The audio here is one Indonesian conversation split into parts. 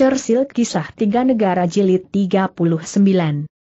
Churchill Kisah Tiga Negara Jilid 39.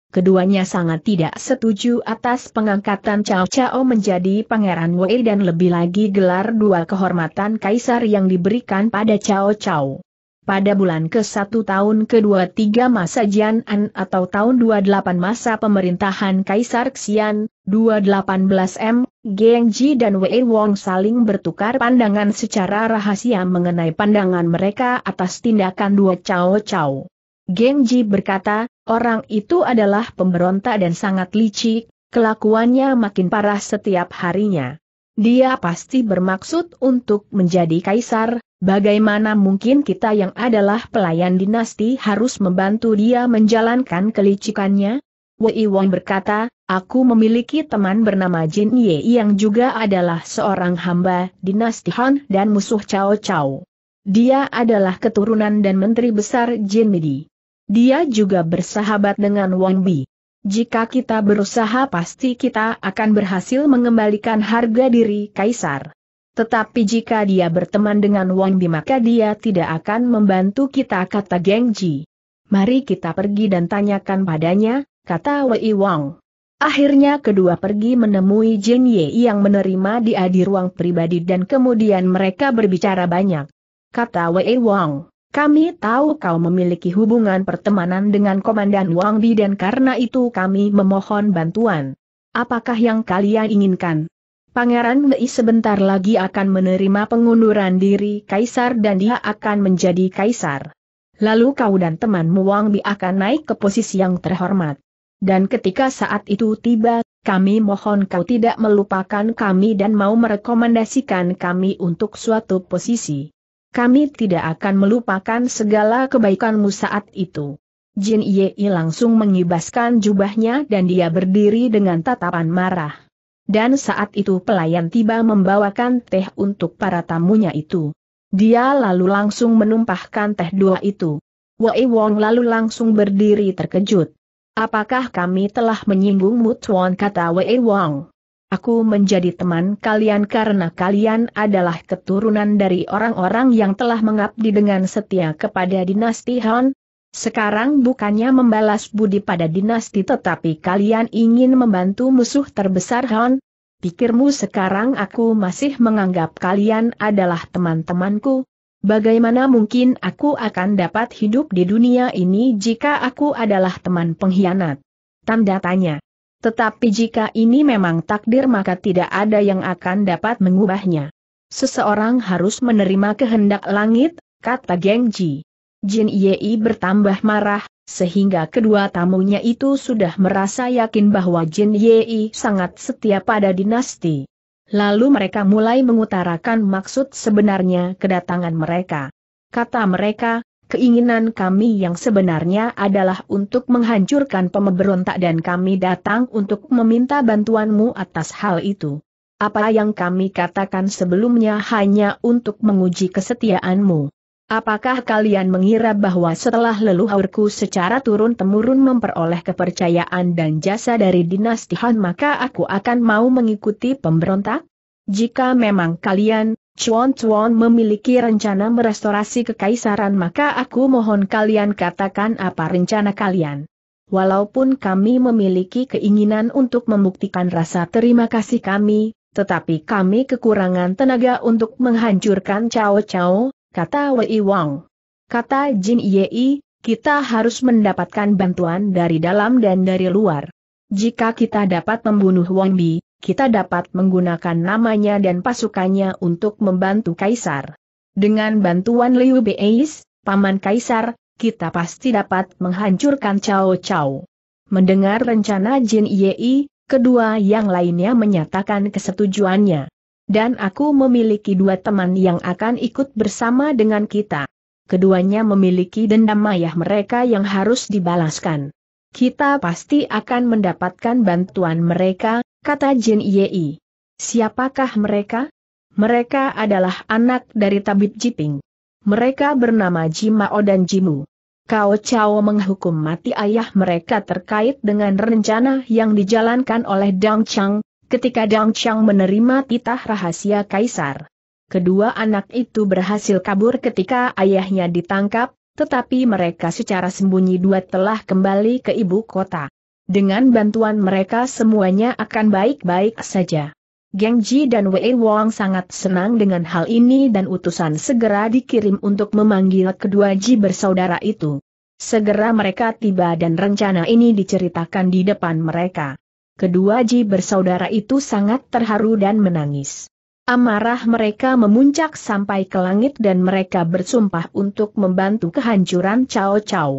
Keduanya sangat tidak setuju atas pengangkatan Cao Cao menjadi Pangeran Wei dan lebih lagi gelar dua kehormatan kaisar yang diberikan pada Cao Cao. Pada bulan ke-1 tahun ke-23 masa Jian'an atau tahun 28 masa pemerintahan Kaisar Xian, 218M, Geng Ji dan Wei Wong saling bertukar pandangan secara rahasia mengenai pandangan mereka atas tindakan dua Cao Cao. Geng Ji berkata, orang itu adalah pemberontak dan sangat licik, kelakuannya makin parah setiap harinya. Dia pasti bermaksud untuk menjadi kaisar, Bagaimana mungkin kita yang adalah pelayan dinasti harus membantu dia menjalankan kelicikannya? Wei Wong berkata, aku memiliki teman bernama Jin Ye yang juga adalah seorang hamba dinasti Han dan musuh Cao Cao. Dia adalah keturunan dan menteri besar Jin Midi. Dia juga bersahabat dengan Wang Bi. Jika kita berusaha pasti kita akan berhasil mengembalikan harga diri Kaisar. Tetapi jika dia berteman dengan Wang Bi maka dia tidak akan membantu kita kata Geng Ji. Mari kita pergi dan tanyakan padanya, kata Wei Wang. Akhirnya kedua pergi menemui Jin Ye yang menerima dia di ruang pribadi dan kemudian mereka berbicara banyak. Kata Wei Wang, kami tahu kau memiliki hubungan pertemanan dengan Komandan Wang Bi dan karena itu kami memohon bantuan. Apakah yang kalian inginkan? Pangeran Mei sebentar lagi akan menerima pengunduran diri kaisar dan dia akan menjadi kaisar. Lalu kau dan temanmu Wang Bi akan naik ke posisi yang terhormat. Dan ketika saat itu tiba, kami mohon kau tidak melupakan kami dan mau merekomendasikan kami untuk suatu posisi. Kami tidak akan melupakan segala kebaikanmu saat itu. Jin Yei langsung mengibaskan jubahnya dan dia berdiri dengan tatapan marah. Dan saat itu pelayan tiba membawakan teh untuk para tamunya itu. Dia lalu langsung menumpahkan teh dua itu. Wei Wong lalu langsung berdiri terkejut. Apakah kami telah menyinggungmu Tuan kata Wei Wong? Aku menjadi teman kalian karena kalian adalah keturunan dari orang-orang yang telah mengabdi dengan setia kepada dinasti Han, sekarang bukannya membalas budi pada dinasti tetapi kalian ingin membantu musuh terbesar Han? Pikirmu sekarang aku masih menganggap kalian adalah teman-temanku? Bagaimana mungkin aku akan dapat hidup di dunia ini jika aku adalah teman pengkhianat? Tanda tanya. Tetapi jika ini memang takdir maka tidak ada yang akan dapat mengubahnya. Seseorang harus menerima kehendak langit, kata Gengji. Jin Yei bertambah marah, sehingga kedua tamunya itu sudah merasa yakin bahwa Jin Yei sangat setia pada dinasti. Lalu mereka mulai mengutarakan maksud sebenarnya kedatangan mereka. Kata mereka, keinginan kami yang sebenarnya adalah untuk menghancurkan pemberontak dan kami datang untuk meminta bantuanmu atas hal itu. Apa yang kami katakan sebelumnya hanya untuk menguji kesetiaanmu. Apakah kalian mengira bahwa setelah leluhurku secara turun-temurun memperoleh kepercayaan dan jasa dari dinasti Han maka aku akan mau mengikuti pemberontak? Jika memang kalian, Chuan Chuan memiliki rencana merestorasi kekaisaran maka aku mohon kalian katakan apa rencana kalian. Walaupun kami memiliki keinginan untuk membuktikan rasa terima kasih kami, tetapi kami kekurangan tenaga untuk menghancurkan Cao Cao, kata Wei Wang. Kata Jin Yei, kita harus mendapatkan bantuan dari dalam dan dari luar. Jika kita dapat membunuh Wang Bi, kita dapat menggunakan namanya dan pasukannya untuk membantu Kaisar. Dengan bantuan Liu Beis, Paman Kaisar, kita pasti dapat menghancurkan Cao Cao. Mendengar rencana Jin Yei, kedua yang lainnya menyatakan kesetujuannya dan aku memiliki dua teman yang akan ikut bersama dengan kita. Keduanya memiliki dendam ayah mereka yang harus dibalaskan. Kita pasti akan mendapatkan bantuan mereka, kata Jin Yei. Siapakah mereka? Mereka adalah anak dari Tabib Jiping. Mereka bernama Jimao dan Jimu. Kao Chao menghukum mati ayah mereka terkait dengan rencana yang dijalankan oleh Dong Chang, ketika Dang Chang menerima titah rahasia kaisar. Kedua anak itu berhasil kabur ketika ayahnya ditangkap, tetapi mereka secara sembunyi dua telah kembali ke ibu kota. Dengan bantuan mereka semuanya akan baik-baik saja. Geng Ji dan Wei Wong sangat senang dengan hal ini dan utusan segera dikirim untuk memanggil kedua Ji bersaudara itu. Segera mereka tiba dan rencana ini diceritakan di depan mereka kedua Ji bersaudara itu sangat terharu dan menangis. Amarah mereka memuncak sampai ke langit dan mereka bersumpah untuk membantu kehancuran Cao Cao.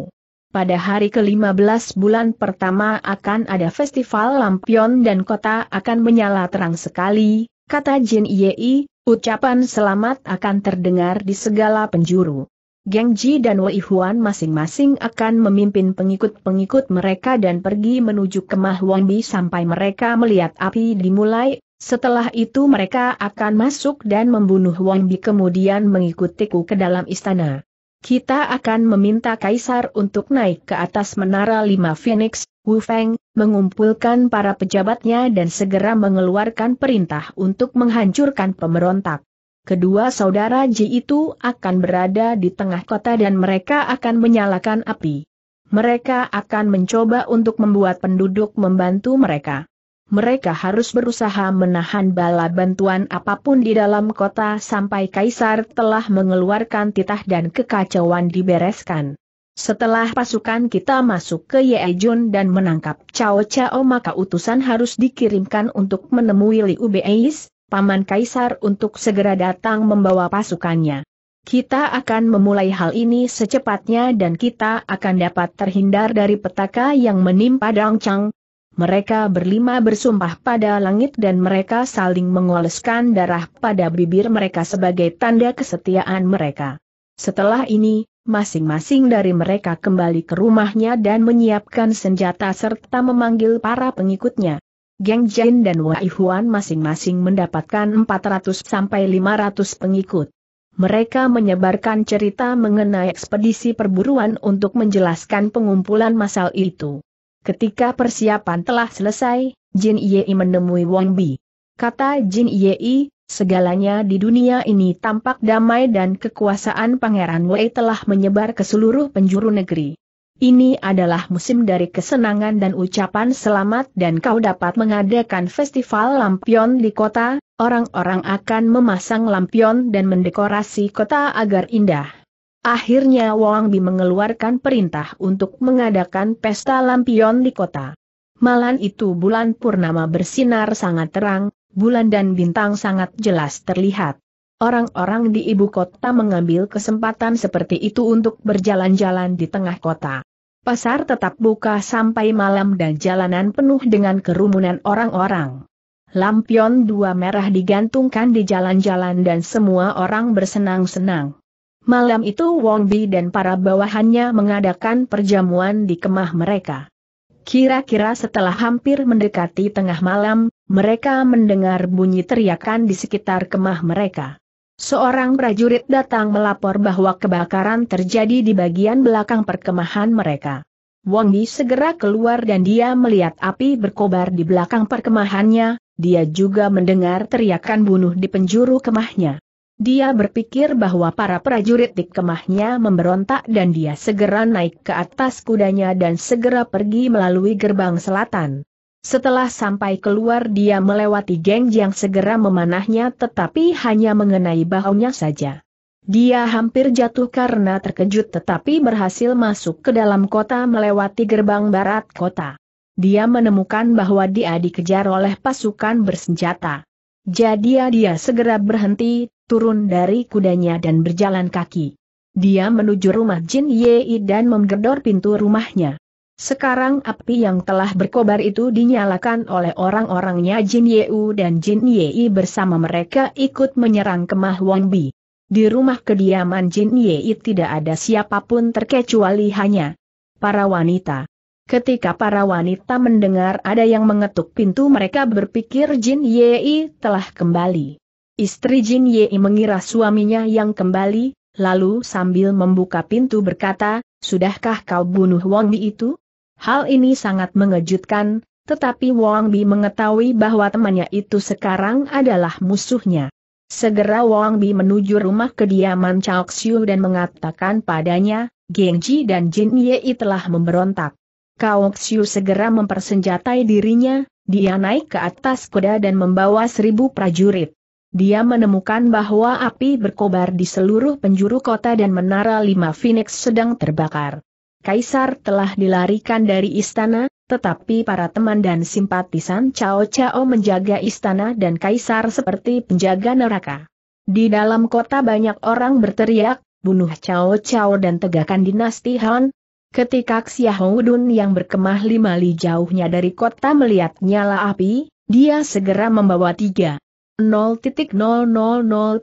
Pada hari ke-15 bulan pertama akan ada festival lampion dan kota akan menyala terang sekali, kata Jin Yei, ucapan selamat akan terdengar di segala penjuru. Geng Ji dan Wei Huan masing-masing akan memimpin pengikut-pengikut mereka dan pergi menuju kemah Bi sampai mereka melihat api dimulai. Setelah itu mereka akan masuk dan membunuh Wang Bi, kemudian mengikutiku ke dalam istana. Kita akan meminta Kaisar untuk naik ke atas menara lima Phoenix, Wu Feng, mengumpulkan para pejabatnya dan segera mengeluarkan perintah untuk menghancurkan pemberontak kedua saudara Ji itu akan berada di tengah kota dan mereka akan menyalakan api. Mereka akan mencoba untuk membuat penduduk membantu mereka. Mereka harus berusaha menahan bala bantuan apapun di dalam kota sampai Kaisar telah mengeluarkan titah dan kekacauan dibereskan. Setelah pasukan kita masuk ke Yejun dan menangkap Cao Cao maka utusan harus dikirimkan untuk menemui Liu Beis, Paman Kaisar untuk segera datang membawa pasukannya. Kita akan memulai hal ini secepatnya dan kita akan dapat terhindar dari petaka yang menimpa Chang. Mereka berlima bersumpah pada langit dan mereka saling mengoleskan darah pada bibir mereka sebagai tanda kesetiaan mereka. Setelah ini, masing-masing dari mereka kembali ke rumahnya dan menyiapkan senjata serta memanggil para pengikutnya. Geng Jin dan Wai Huan masing-masing mendapatkan 400 500 pengikut. Mereka menyebarkan cerita mengenai ekspedisi perburuan untuk menjelaskan pengumpulan massal itu. Ketika persiapan telah selesai, Jin Yi menemui Wang Bi. Kata Jin Yi, segalanya di dunia ini tampak damai dan kekuasaan Pangeran Wei telah menyebar ke seluruh penjuru negeri. Ini adalah musim dari kesenangan dan ucapan selamat dan kau dapat mengadakan festival lampion di kota, orang-orang akan memasang lampion dan mendekorasi kota agar indah. Akhirnya Wang Bi mengeluarkan perintah untuk mengadakan pesta lampion di kota. Malam itu bulan purnama bersinar sangat terang, bulan dan bintang sangat jelas terlihat. Orang-orang di ibu kota mengambil kesempatan seperti itu untuk berjalan-jalan di tengah kota. Pasar tetap buka sampai malam dan jalanan penuh dengan kerumunan orang-orang. Lampion dua merah digantungkan di jalan-jalan dan semua orang bersenang-senang. Malam itu Wong Bi dan para bawahannya mengadakan perjamuan di kemah mereka. Kira-kira setelah hampir mendekati tengah malam, mereka mendengar bunyi teriakan di sekitar kemah mereka. Seorang prajurit datang melapor bahwa kebakaran terjadi di bagian belakang perkemahan mereka. Wang Yi segera keluar dan dia melihat api berkobar di belakang perkemahannya, dia juga mendengar teriakan bunuh di penjuru kemahnya. Dia berpikir bahwa para prajurit di kemahnya memberontak dan dia segera naik ke atas kudanya dan segera pergi melalui gerbang selatan. Setelah sampai keluar dia melewati geng yang segera memanahnya tetapi hanya mengenai bahunya saja. Dia hampir jatuh karena terkejut tetapi berhasil masuk ke dalam kota melewati gerbang barat kota. Dia menemukan bahwa dia dikejar oleh pasukan bersenjata. Jadi dia segera berhenti, turun dari kudanya dan berjalan kaki. Dia menuju rumah Jin Yei dan menggedor pintu rumahnya. Sekarang api yang telah berkobar itu dinyalakan oleh orang-orangnya Jin Yeu dan Jin Yei bersama mereka ikut menyerang kemah Wang Bi. Di rumah kediaman Jin Yei tidak ada siapapun terkecuali hanya para wanita. Ketika para wanita mendengar ada yang mengetuk pintu mereka berpikir Jin Yei telah kembali. Istri Jin Yei mengira suaminya yang kembali, lalu sambil membuka pintu berkata, Sudahkah kau bunuh Wang Bi itu? Hal ini sangat mengejutkan, tetapi Wang Bi mengetahui bahwa temannya itu sekarang adalah musuhnya. Segera Wang Bi menuju rumah kediaman Chao Xiu dan mengatakan padanya, Geng Ji dan Jin Yei telah memberontak. Cao Xiu segera mempersenjatai dirinya, dia naik ke atas kuda dan membawa seribu prajurit. Dia menemukan bahwa api berkobar di seluruh penjuru kota dan menara lima Phoenix sedang terbakar. Kaisar telah dilarikan dari istana, tetapi para teman dan simpatisan Cao Cao menjaga istana dan Kaisar seperti penjaga neraka. Di dalam kota banyak orang berteriak, bunuh Cao Cao dan tegakkan dinasti Han. Ketika Xiahou Dun yang berkemah lima li jauhnya dari kota melihat nyala api, dia segera membawa tiga.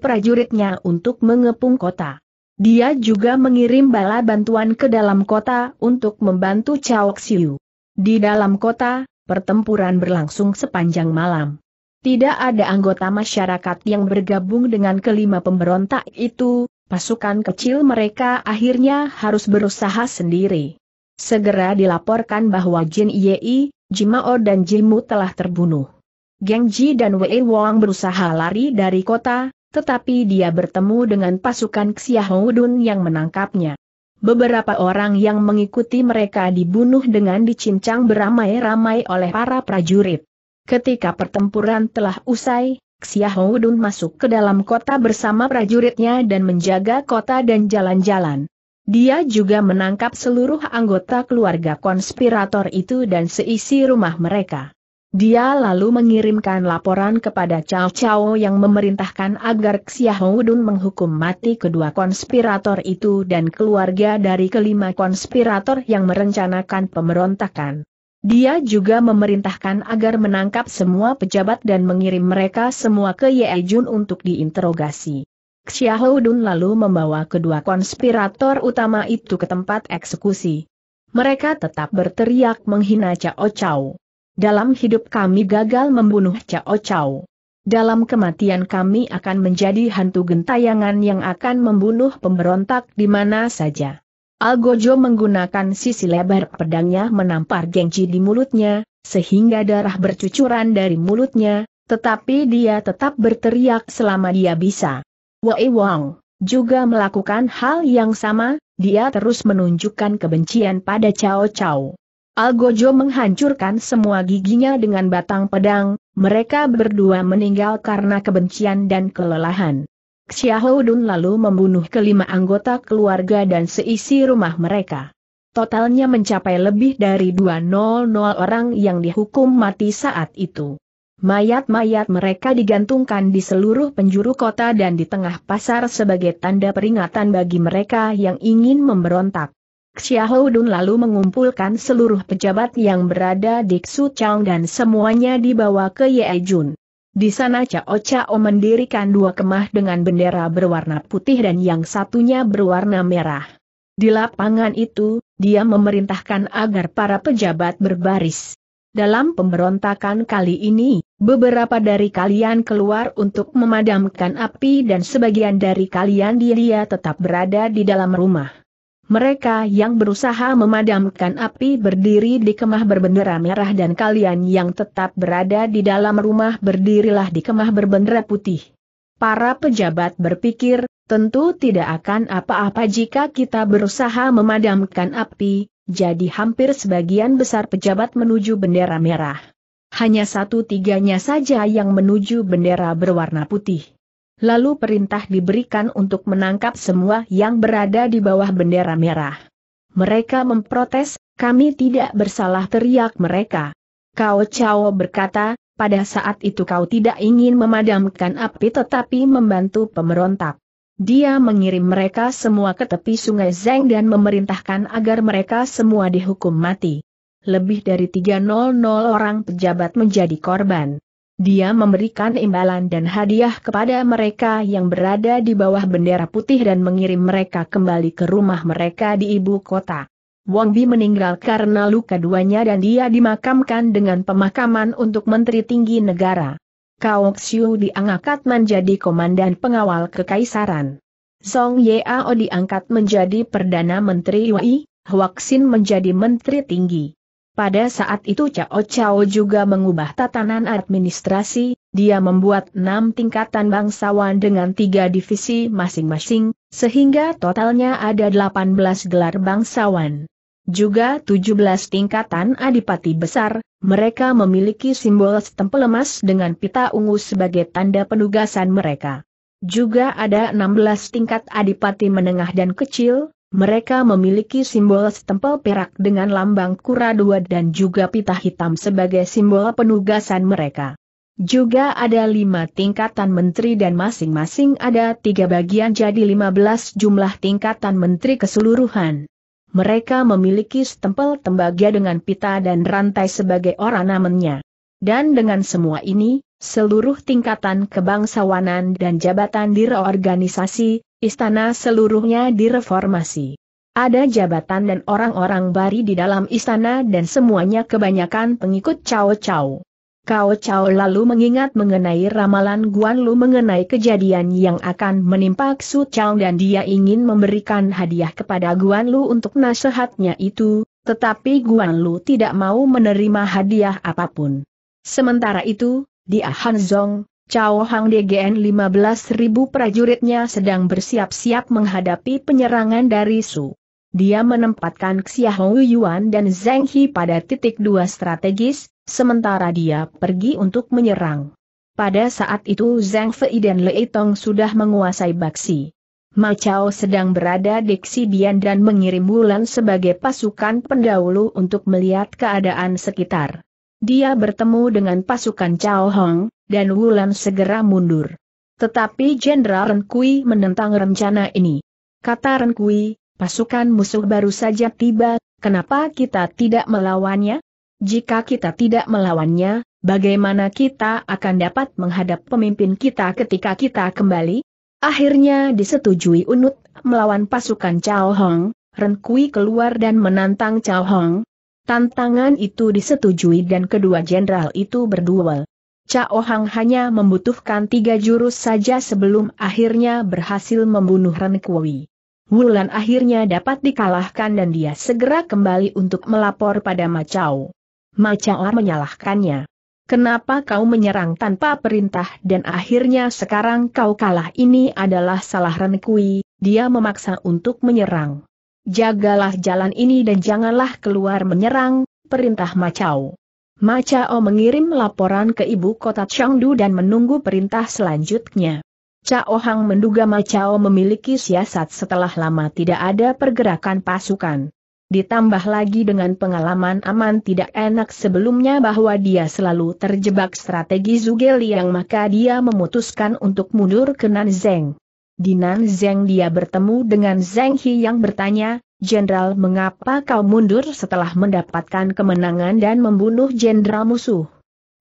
prajuritnya untuk mengepung kota. Dia juga mengirim bala bantuan ke dalam kota untuk membantu Chao Xiu. Di dalam kota, pertempuran berlangsung sepanjang malam. Tidak ada anggota masyarakat yang bergabung dengan kelima pemberontak itu, pasukan kecil mereka akhirnya harus berusaha sendiri. Segera dilaporkan bahwa Jin Yei, Jimao dan Jimu telah terbunuh. Geng Ji dan Wei Wang berusaha lari dari kota, tetapi dia bertemu dengan pasukan Xiahoudun yang menangkapnya. Beberapa orang yang mengikuti mereka dibunuh dengan dicincang beramai-ramai oleh para prajurit. Ketika pertempuran telah usai, Xiahoudun masuk ke dalam kota bersama prajuritnya dan menjaga kota dan jalan-jalan. Dia juga menangkap seluruh anggota keluarga konspirator itu dan seisi rumah mereka. Dia lalu mengirimkan laporan kepada Cao Cao yang memerintahkan agar Xiao menghukum mati kedua konspirator itu dan keluarga dari kelima konspirator yang merencanakan pemberontakan. Dia juga memerintahkan agar menangkap semua pejabat dan mengirim mereka semua ke Ye Jun untuk diinterogasi. Xiao lalu membawa kedua konspirator utama itu ke tempat eksekusi. Mereka tetap berteriak menghina Cao Cao. Dalam hidup kami gagal membunuh Cao Cao. Dalam kematian kami akan menjadi hantu gentayangan yang akan membunuh pemberontak di mana saja. Algojo menggunakan sisi lebar pedangnya menampar gengji di mulutnya, sehingga darah bercucuran dari mulutnya, tetapi dia tetap berteriak selama dia bisa. Wei Wang juga melakukan hal yang sama, dia terus menunjukkan kebencian pada Cao Cao. Algojo menghancurkan semua giginya dengan batang pedang, mereka berdua meninggal karena kebencian dan kelelahan. Xiaodun lalu membunuh kelima anggota keluarga dan seisi rumah mereka. Totalnya mencapai lebih dari 200 orang yang dihukum mati saat itu. Mayat-mayat mereka digantungkan di seluruh penjuru kota dan di tengah pasar sebagai tanda peringatan bagi mereka yang ingin memberontak. Xiahou Dun lalu mengumpulkan seluruh pejabat yang berada di Xu Chang dan semuanya dibawa ke Jun. Di sana Cao Cao mendirikan dua kemah dengan bendera berwarna putih dan yang satunya berwarna merah. Di lapangan itu, dia memerintahkan agar para pejabat berbaris. Dalam pemberontakan kali ini, beberapa dari kalian keluar untuk memadamkan api dan sebagian dari kalian dia tetap berada di dalam rumah. Mereka yang berusaha memadamkan api berdiri di kemah berbendera merah dan kalian yang tetap berada di dalam rumah berdirilah di kemah berbendera putih. Para pejabat berpikir, tentu tidak akan apa-apa jika kita berusaha memadamkan api, jadi hampir sebagian besar pejabat menuju bendera merah. Hanya satu tiganya saja yang menuju bendera berwarna putih lalu perintah diberikan untuk menangkap semua yang berada di bawah bendera merah. Mereka memprotes, kami tidak bersalah teriak mereka. Kau Chao berkata, pada saat itu kau tidak ingin memadamkan api tetapi membantu pemberontak. Dia mengirim mereka semua ke tepi sungai Zeng dan memerintahkan agar mereka semua dihukum mati. Lebih dari 300 orang pejabat menjadi korban. Dia memberikan imbalan dan hadiah kepada mereka yang berada di bawah bendera putih dan mengirim mereka kembali ke rumah mereka di ibu kota. Wang Bi meninggal karena luka duanya dan dia dimakamkan dengan pemakaman untuk Menteri Tinggi Negara. Kao Xiu diangkat menjadi Komandan Pengawal Kekaisaran. Song Yeo diangkat menjadi Perdana Menteri Wei, Huaxin menjadi Menteri Tinggi. Pada saat itu Cao Cao juga mengubah tatanan administrasi, dia membuat enam tingkatan bangsawan dengan tiga divisi masing-masing, sehingga totalnya ada 18 gelar bangsawan. Juga 17 tingkatan adipati besar, mereka memiliki simbol setempel emas dengan pita ungu sebagai tanda penugasan mereka. Juga ada 16 tingkat adipati menengah dan kecil, mereka memiliki simbol setempel perak dengan lambang kura dua dan juga pita hitam sebagai simbol penugasan mereka. Juga ada lima tingkatan menteri dan masing-masing ada tiga bagian jadi lima belas jumlah tingkatan menteri keseluruhan. Mereka memiliki setempel tembaga dengan pita dan rantai sebagai ornamennya. Dan dengan semua ini, seluruh tingkatan kebangsawanan dan jabatan di organisasi, Istana seluruhnya direformasi. Ada jabatan dan orang-orang bari di dalam istana dan semuanya kebanyakan pengikut Cao Cao. Cao Cao lalu mengingat mengenai ramalan Guan Lu mengenai kejadian yang akan menimpa Xu Cao dan dia ingin memberikan hadiah kepada Guan Lu untuk nasihatnya itu, tetapi Guan Lu tidak mau menerima hadiah apapun. Sementara itu, di Ahanzong, Cao Hang DGN 15.000 prajuritnya sedang bersiap-siap menghadapi penyerangan dari Su. Dia menempatkan Xia Xiahou Yuan dan Zheng He pada titik dua strategis, sementara dia pergi untuk menyerang. Pada saat itu Zhang Fei dan Lei Tong sudah menguasai Baxi. Ma Chao sedang berada di Xibian dan mengirim Wulan sebagai pasukan pendahulu untuk melihat keadaan sekitar. Dia bertemu dengan pasukan Cao Hong, dan Wulan segera mundur. Tetapi Jenderal Renkui menentang rencana ini. Kata Renkui, pasukan musuh baru saja tiba, kenapa kita tidak melawannya? Jika kita tidak melawannya, bagaimana kita akan dapat menghadap pemimpin kita ketika kita kembali? Akhirnya disetujui Unut melawan pasukan Cao Hong, Renkui keluar dan menantang Cao Hong. Tantangan itu disetujui dan kedua jenderal itu berduel. Cao Hang hanya membutuhkan tiga jurus saja sebelum akhirnya berhasil membunuh Ren Kui. Wulan akhirnya dapat dikalahkan dan dia segera kembali untuk melapor pada Macau. Macau menyalahkannya. Kenapa kau menyerang tanpa perintah dan akhirnya sekarang kau kalah ini adalah salah Ren Kui, dia memaksa untuk menyerang. Jagalah jalan ini dan janganlah keluar menyerang, perintah Macau. Ma Chao mengirim laporan ke ibu kota Chengdu dan menunggu perintah selanjutnya. Cao Hang menduga Ma Chao memiliki siasat setelah lama tidak ada pergerakan pasukan. Ditambah lagi dengan pengalaman aman tidak enak sebelumnya bahwa dia selalu terjebak strategi Zuge Liang maka dia memutuskan untuk mundur ke Nanzeng. Di Nanzeng dia bertemu dengan Zheng He yang bertanya, Jenderal mengapa kau mundur setelah mendapatkan kemenangan dan membunuh jenderal musuh?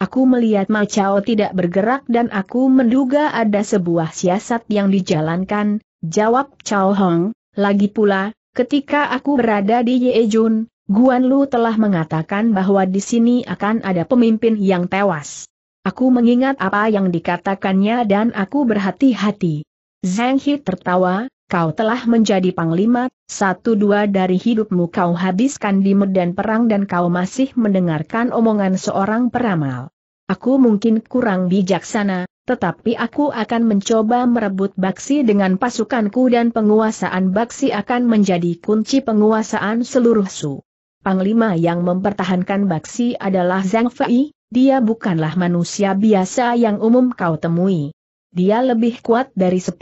Aku melihat Macao tidak bergerak dan aku menduga ada sebuah siasat yang dijalankan, jawab Cao Hong. Lagi pula, ketika aku berada di Yejun, Guan Lu telah mengatakan bahwa di sini akan ada pemimpin yang tewas. Aku mengingat apa yang dikatakannya dan aku berhati-hati. Zhang He tertawa, kau telah menjadi panglima, satu dua dari hidupmu kau habiskan di medan perang dan kau masih mendengarkan omongan seorang peramal. Aku mungkin kurang bijaksana, tetapi aku akan mencoba merebut Baksi dengan pasukanku dan penguasaan Baksi akan menjadi kunci penguasaan seluruh Su. Panglima yang mempertahankan Baksi adalah Zhang Fei, dia bukanlah manusia biasa yang umum kau temui. Dia lebih kuat dari 10.000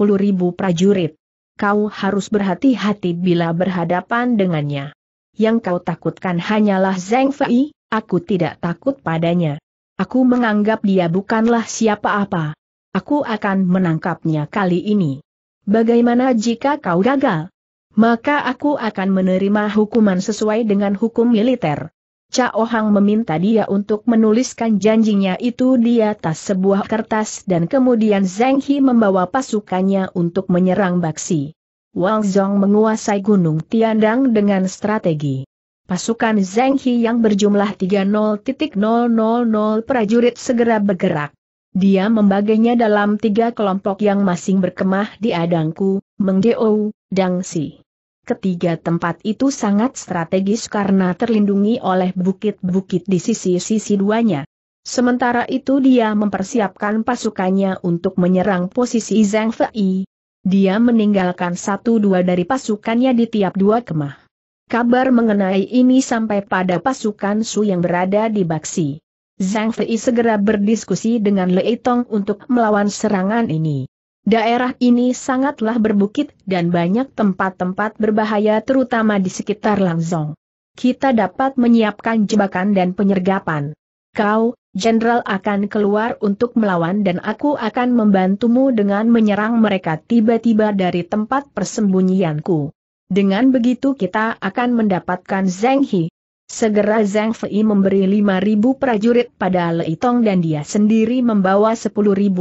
prajurit kau harus berhati-hati bila berhadapan dengannya. Yang kau takutkan hanyalah Zeng Fei, aku tidak takut padanya. Aku menganggap dia bukanlah siapa-apa. Aku akan menangkapnya kali ini. Bagaimana jika kau gagal? Maka aku akan menerima hukuman sesuai dengan hukum militer. Cao Hang meminta dia untuk menuliskan janjinya itu di atas sebuah kertas dan kemudian Zheng He membawa pasukannya untuk menyerang Baksi. Wang Zhong menguasai Gunung Tiandang dengan strategi. Pasukan Zheng He yang berjumlah 30.000 prajurit segera bergerak. Dia membaginya dalam tiga kelompok yang masing berkemah di Adangku, dan Dangsi. Ketiga tempat itu sangat strategis karena terlindungi oleh bukit-bukit di sisi-sisi duanya. Sementara itu dia mempersiapkan pasukannya untuk menyerang posisi Zhang Fei. Dia meninggalkan satu dua dari pasukannya di tiap dua kemah. Kabar mengenai ini sampai pada pasukan Su yang berada di Baksi. Zhang Fei segera berdiskusi dengan Lei Tong untuk melawan serangan ini. Daerah ini sangatlah berbukit dan banyak tempat-tempat berbahaya terutama di sekitar Langzong. Kita dapat menyiapkan jebakan dan penyergapan. Kau, Jenderal akan keluar untuk melawan dan aku akan membantumu dengan menyerang mereka tiba-tiba dari tempat persembunyianku. Dengan begitu kita akan mendapatkan Zheng Hi, Segera Zhang Fei memberi 5.000 prajurit pada Lei Tong dan dia sendiri membawa 10.000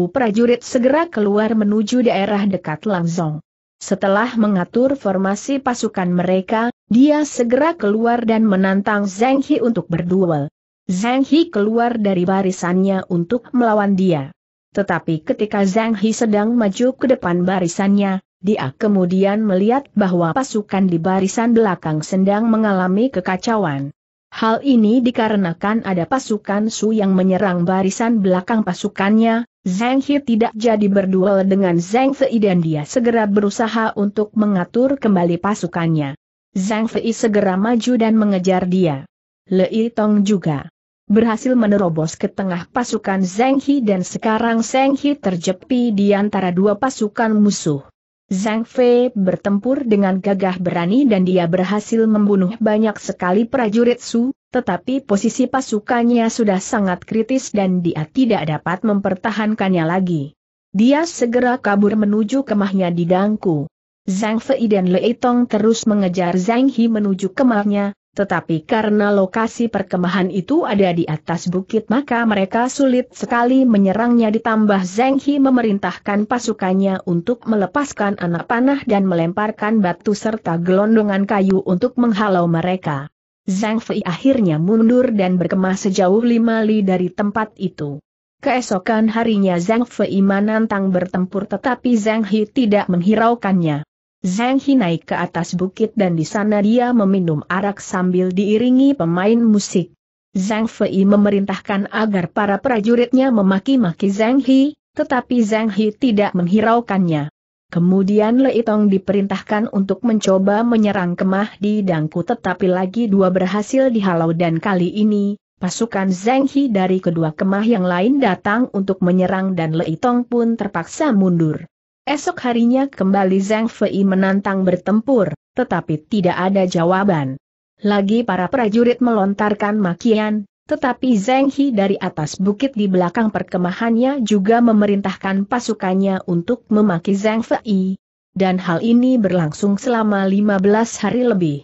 prajurit segera keluar menuju daerah dekat Langzong. Setelah mengatur formasi pasukan mereka, dia segera keluar dan menantang Zhang He untuk berduel. Zhang He keluar dari barisannya untuk melawan dia. Tetapi ketika Zhang He sedang maju ke depan barisannya, dia kemudian melihat bahwa pasukan di barisan belakang sedang mengalami kekacauan. Hal ini dikarenakan ada pasukan Su yang menyerang barisan belakang pasukannya, Zhang He tidak jadi berduel dengan Zhang Fei dan dia segera berusaha untuk mengatur kembali pasukannya. Zhang Fei segera maju dan mengejar dia. Lei Tong juga berhasil menerobos ke tengah pasukan Zhang He dan sekarang Zhang He terjepi di antara dua pasukan musuh. Zhang Fei bertempur dengan gagah berani dan dia berhasil membunuh banyak sekali prajurit Su, tetapi posisi pasukannya sudah sangat kritis dan dia tidak dapat mempertahankannya lagi. Dia segera kabur menuju kemahnya di Dangku. Zhang Fei dan Lei Tong terus mengejar Zhang He menuju kemahnya, tetapi karena lokasi perkemahan itu ada di atas bukit maka mereka sulit sekali menyerangnya ditambah Zheng He memerintahkan pasukannya untuk melepaskan anak panah dan melemparkan batu serta gelondongan kayu untuk menghalau mereka. Zhang Fei akhirnya mundur dan berkemah sejauh lima li dari tempat itu. Keesokan harinya Zhang Fei menantang bertempur tetapi Zhang He tidak menghiraukannya. Zhang Hi naik ke atas bukit dan di sana dia meminum arak sambil diiringi pemain musik. Zhang Fei memerintahkan agar para prajuritnya memaki-maki Zhang Hi, tetapi Zhang Hi tidak menghiraukannya. Kemudian Lei Tong diperintahkan untuk mencoba menyerang kemah di Dangku tetapi lagi dua berhasil dihalau dan kali ini, pasukan Zhang Hi dari kedua kemah yang lain datang untuk menyerang dan Lei Tong pun terpaksa mundur. Esok harinya kembali Zhang Fei menantang bertempur, tetapi tidak ada jawaban. Lagi para prajurit melontarkan makian, tetapi Zhang He dari atas bukit di belakang perkemahannya juga memerintahkan pasukannya untuk memaki Zhang Fei. Dan hal ini berlangsung selama 15 hari lebih.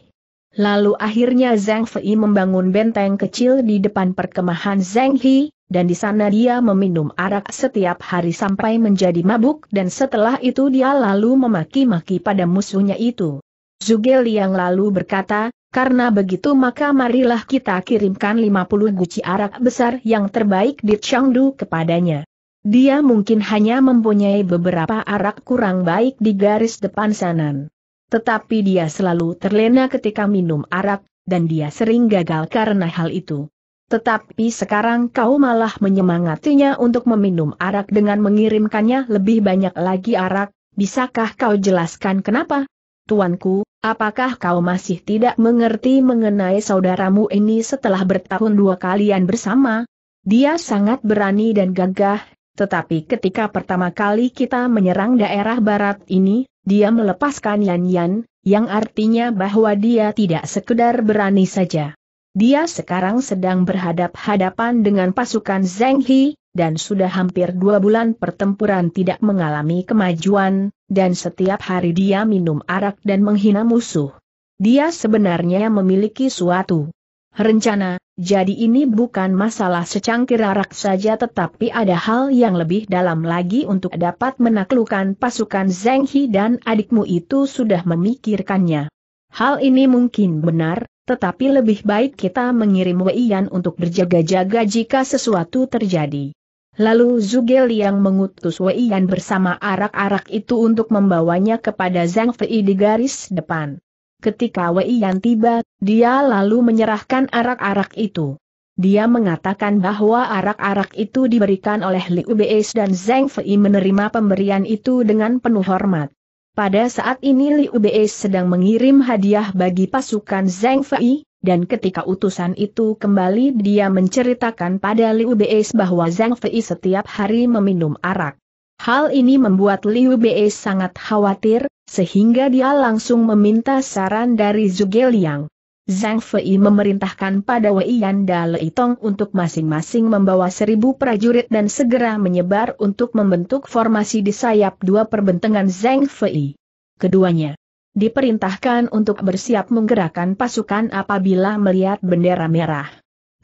Lalu akhirnya Zhang Fei membangun benteng kecil di depan perkemahan Zhang He, dan di sana dia meminum arak setiap hari sampai menjadi mabuk dan setelah itu dia lalu memaki-maki pada musuhnya itu. Zugel yang lalu berkata, karena begitu maka marilah kita kirimkan 50 guci arak besar yang terbaik di Changdu kepadanya. Dia mungkin hanya mempunyai beberapa arak kurang baik di garis depan sanan. Tetapi dia selalu terlena ketika minum arak, dan dia sering gagal karena hal itu. Tetapi sekarang kau malah menyemangatinya untuk meminum arak dengan mengirimkannya lebih banyak lagi arak, bisakah kau jelaskan kenapa? Tuanku, apakah kau masih tidak mengerti mengenai saudaramu ini setelah bertahun dua kalian bersama? Dia sangat berani dan gagah, tetapi ketika pertama kali kita menyerang daerah barat ini, dia melepaskan Yan Yan, yang artinya bahwa dia tidak sekedar berani saja. Dia sekarang sedang berhadap-hadapan dengan pasukan Zheng He, dan sudah hampir dua bulan pertempuran tidak mengalami kemajuan, dan setiap hari dia minum arak dan menghina musuh. Dia sebenarnya memiliki suatu rencana, jadi ini bukan masalah secangkir arak saja tetapi ada hal yang lebih dalam lagi untuk dapat menaklukkan pasukan Zheng He dan adikmu itu sudah memikirkannya. Hal ini mungkin benar, tetapi lebih baik kita mengirim Yan untuk berjaga-jaga jika sesuatu terjadi. Lalu Zuge Liang mengutus Yan bersama arak-arak itu untuk membawanya kepada Zhang Fei di garis depan. Ketika Yan tiba, dia lalu menyerahkan arak-arak itu. Dia mengatakan bahwa arak-arak itu diberikan oleh Liu Bei dan Zhang Fei menerima pemberian itu dengan penuh hormat. Pada saat ini Liu Bei sedang mengirim hadiah bagi pasukan Zhang Fei, dan ketika utusan itu kembali dia menceritakan pada Liu Bei bahwa Zhang Fei setiap hari meminum arak. Hal ini membuat Liu Bei sangat khawatir, sehingga dia langsung meminta saran dari Zhuge Liang. Zhang Fei memerintahkan pada Wei Yan Yanda Tong untuk masing-masing membawa seribu prajurit dan segera menyebar untuk membentuk formasi di sayap dua perbentengan Zhang Fei. Keduanya diperintahkan untuk bersiap menggerakkan pasukan apabila melihat bendera merah.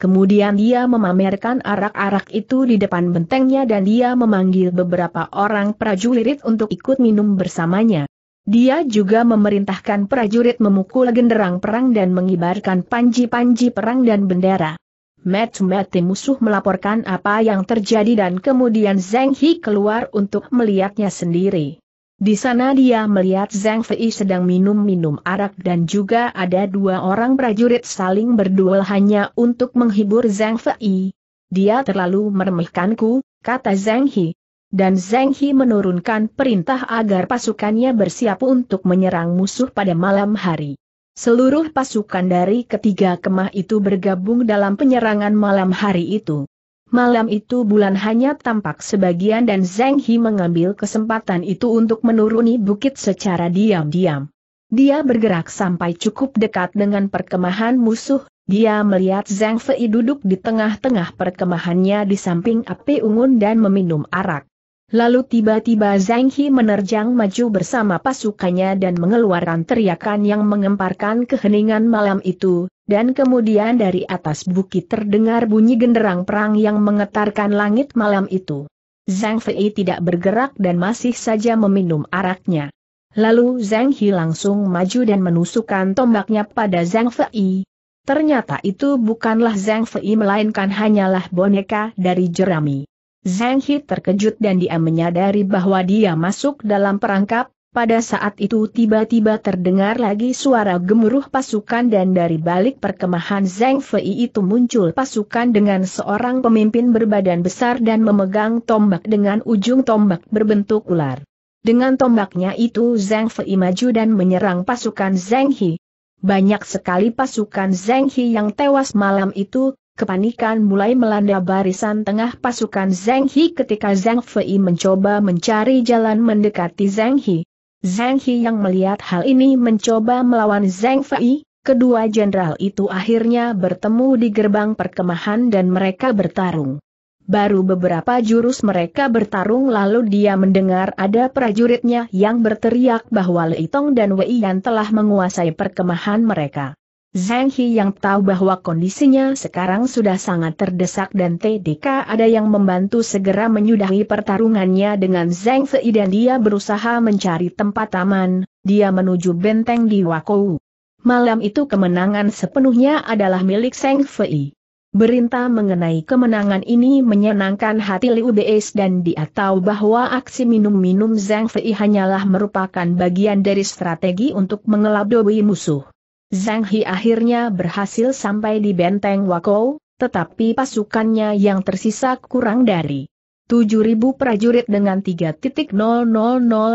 Kemudian dia memamerkan arak-arak itu di depan bentengnya dan dia memanggil beberapa orang prajurit untuk ikut minum bersamanya. Dia juga memerintahkan prajurit memukul genderang perang dan mengibarkan panji-panji perang dan bendera. Mat-mati musuh melaporkan apa yang terjadi dan kemudian Zheng He keluar untuk melihatnya sendiri. Di sana dia melihat Zheng Fei sedang minum-minum arak dan juga ada dua orang prajurit saling berduel hanya untuk menghibur Zheng Fei. Dia terlalu meremehkanku, kata Zheng He dan Zheng He menurunkan perintah agar pasukannya bersiap untuk menyerang musuh pada malam hari. Seluruh pasukan dari ketiga kemah itu bergabung dalam penyerangan malam hari itu. Malam itu bulan hanya tampak sebagian dan Zheng He mengambil kesempatan itu untuk menuruni bukit secara diam-diam. Dia bergerak sampai cukup dekat dengan perkemahan musuh, dia melihat Zheng Fei duduk di tengah-tengah perkemahannya di samping api unggun dan meminum arak. Lalu tiba-tiba Zhang He menerjang maju bersama pasukannya dan mengeluarkan teriakan yang mengemparkan keheningan malam itu, dan kemudian dari atas bukit terdengar bunyi genderang perang yang mengetarkan langit malam itu. Zhang Fei tidak bergerak dan masih saja meminum araknya. Lalu Zhang He langsung maju dan menusukkan tombaknya pada Zhang Fei. Ternyata itu bukanlah Zhang Fei melainkan hanyalah boneka dari jerami. Zhang He terkejut dan dia menyadari bahwa dia masuk dalam perangkap, pada saat itu tiba-tiba terdengar lagi suara gemuruh pasukan dan dari balik perkemahan Zhang Fei itu muncul pasukan dengan seorang pemimpin berbadan besar dan memegang tombak dengan ujung tombak berbentuk ular. Dengan tombaknya itu Zhang Fei maju dan menyerang pasukan Zhang He. Banyak sekali pasukan Zhang He yang tewas malam itu, Kepanikan mulai melanda barisan tengah pasukan Zhang He ketika Zhang Fei mencoba mencari jalan mendekati Zhang He. Zhang He yang melihat hal ini mencoba melawan Zhang Fei, kedua jenderal itu akhirnya bertemu di gerbang perkemahan dan mereka bertarung. Baru beberapa jurus mereka bertarung lalu dia mendengar ada prajuritnya yang berteriak bahwa Leitong dan Wei Yan telah menguasai perkemahan mereka. Zhang Hi yang tahu bahwa kondisinya sekarang sudah sangat terdesak dan TDK ada yang membantu segera menyudahi pertarungannya dengan Zhang Fei dan dia berusaha mencari tempat aman, dia menuju benteng di Wakou. Malam itu kemenangan sepenuhnya adalah milik Zhang Fei. Berita mengenai kemenangan ini menyenangkan hati Liu Beis dan dia tahu bahwa aksi minum-minum Zhang Fei hanyalah merupakan bagian dari strategi untuk mengelabui musuh. Zhang He akhirnya berhasil sampai di benteng Wakou, tetapi pasukannya yang tersisa kurang dari 7.000 prajurit dengan 3.000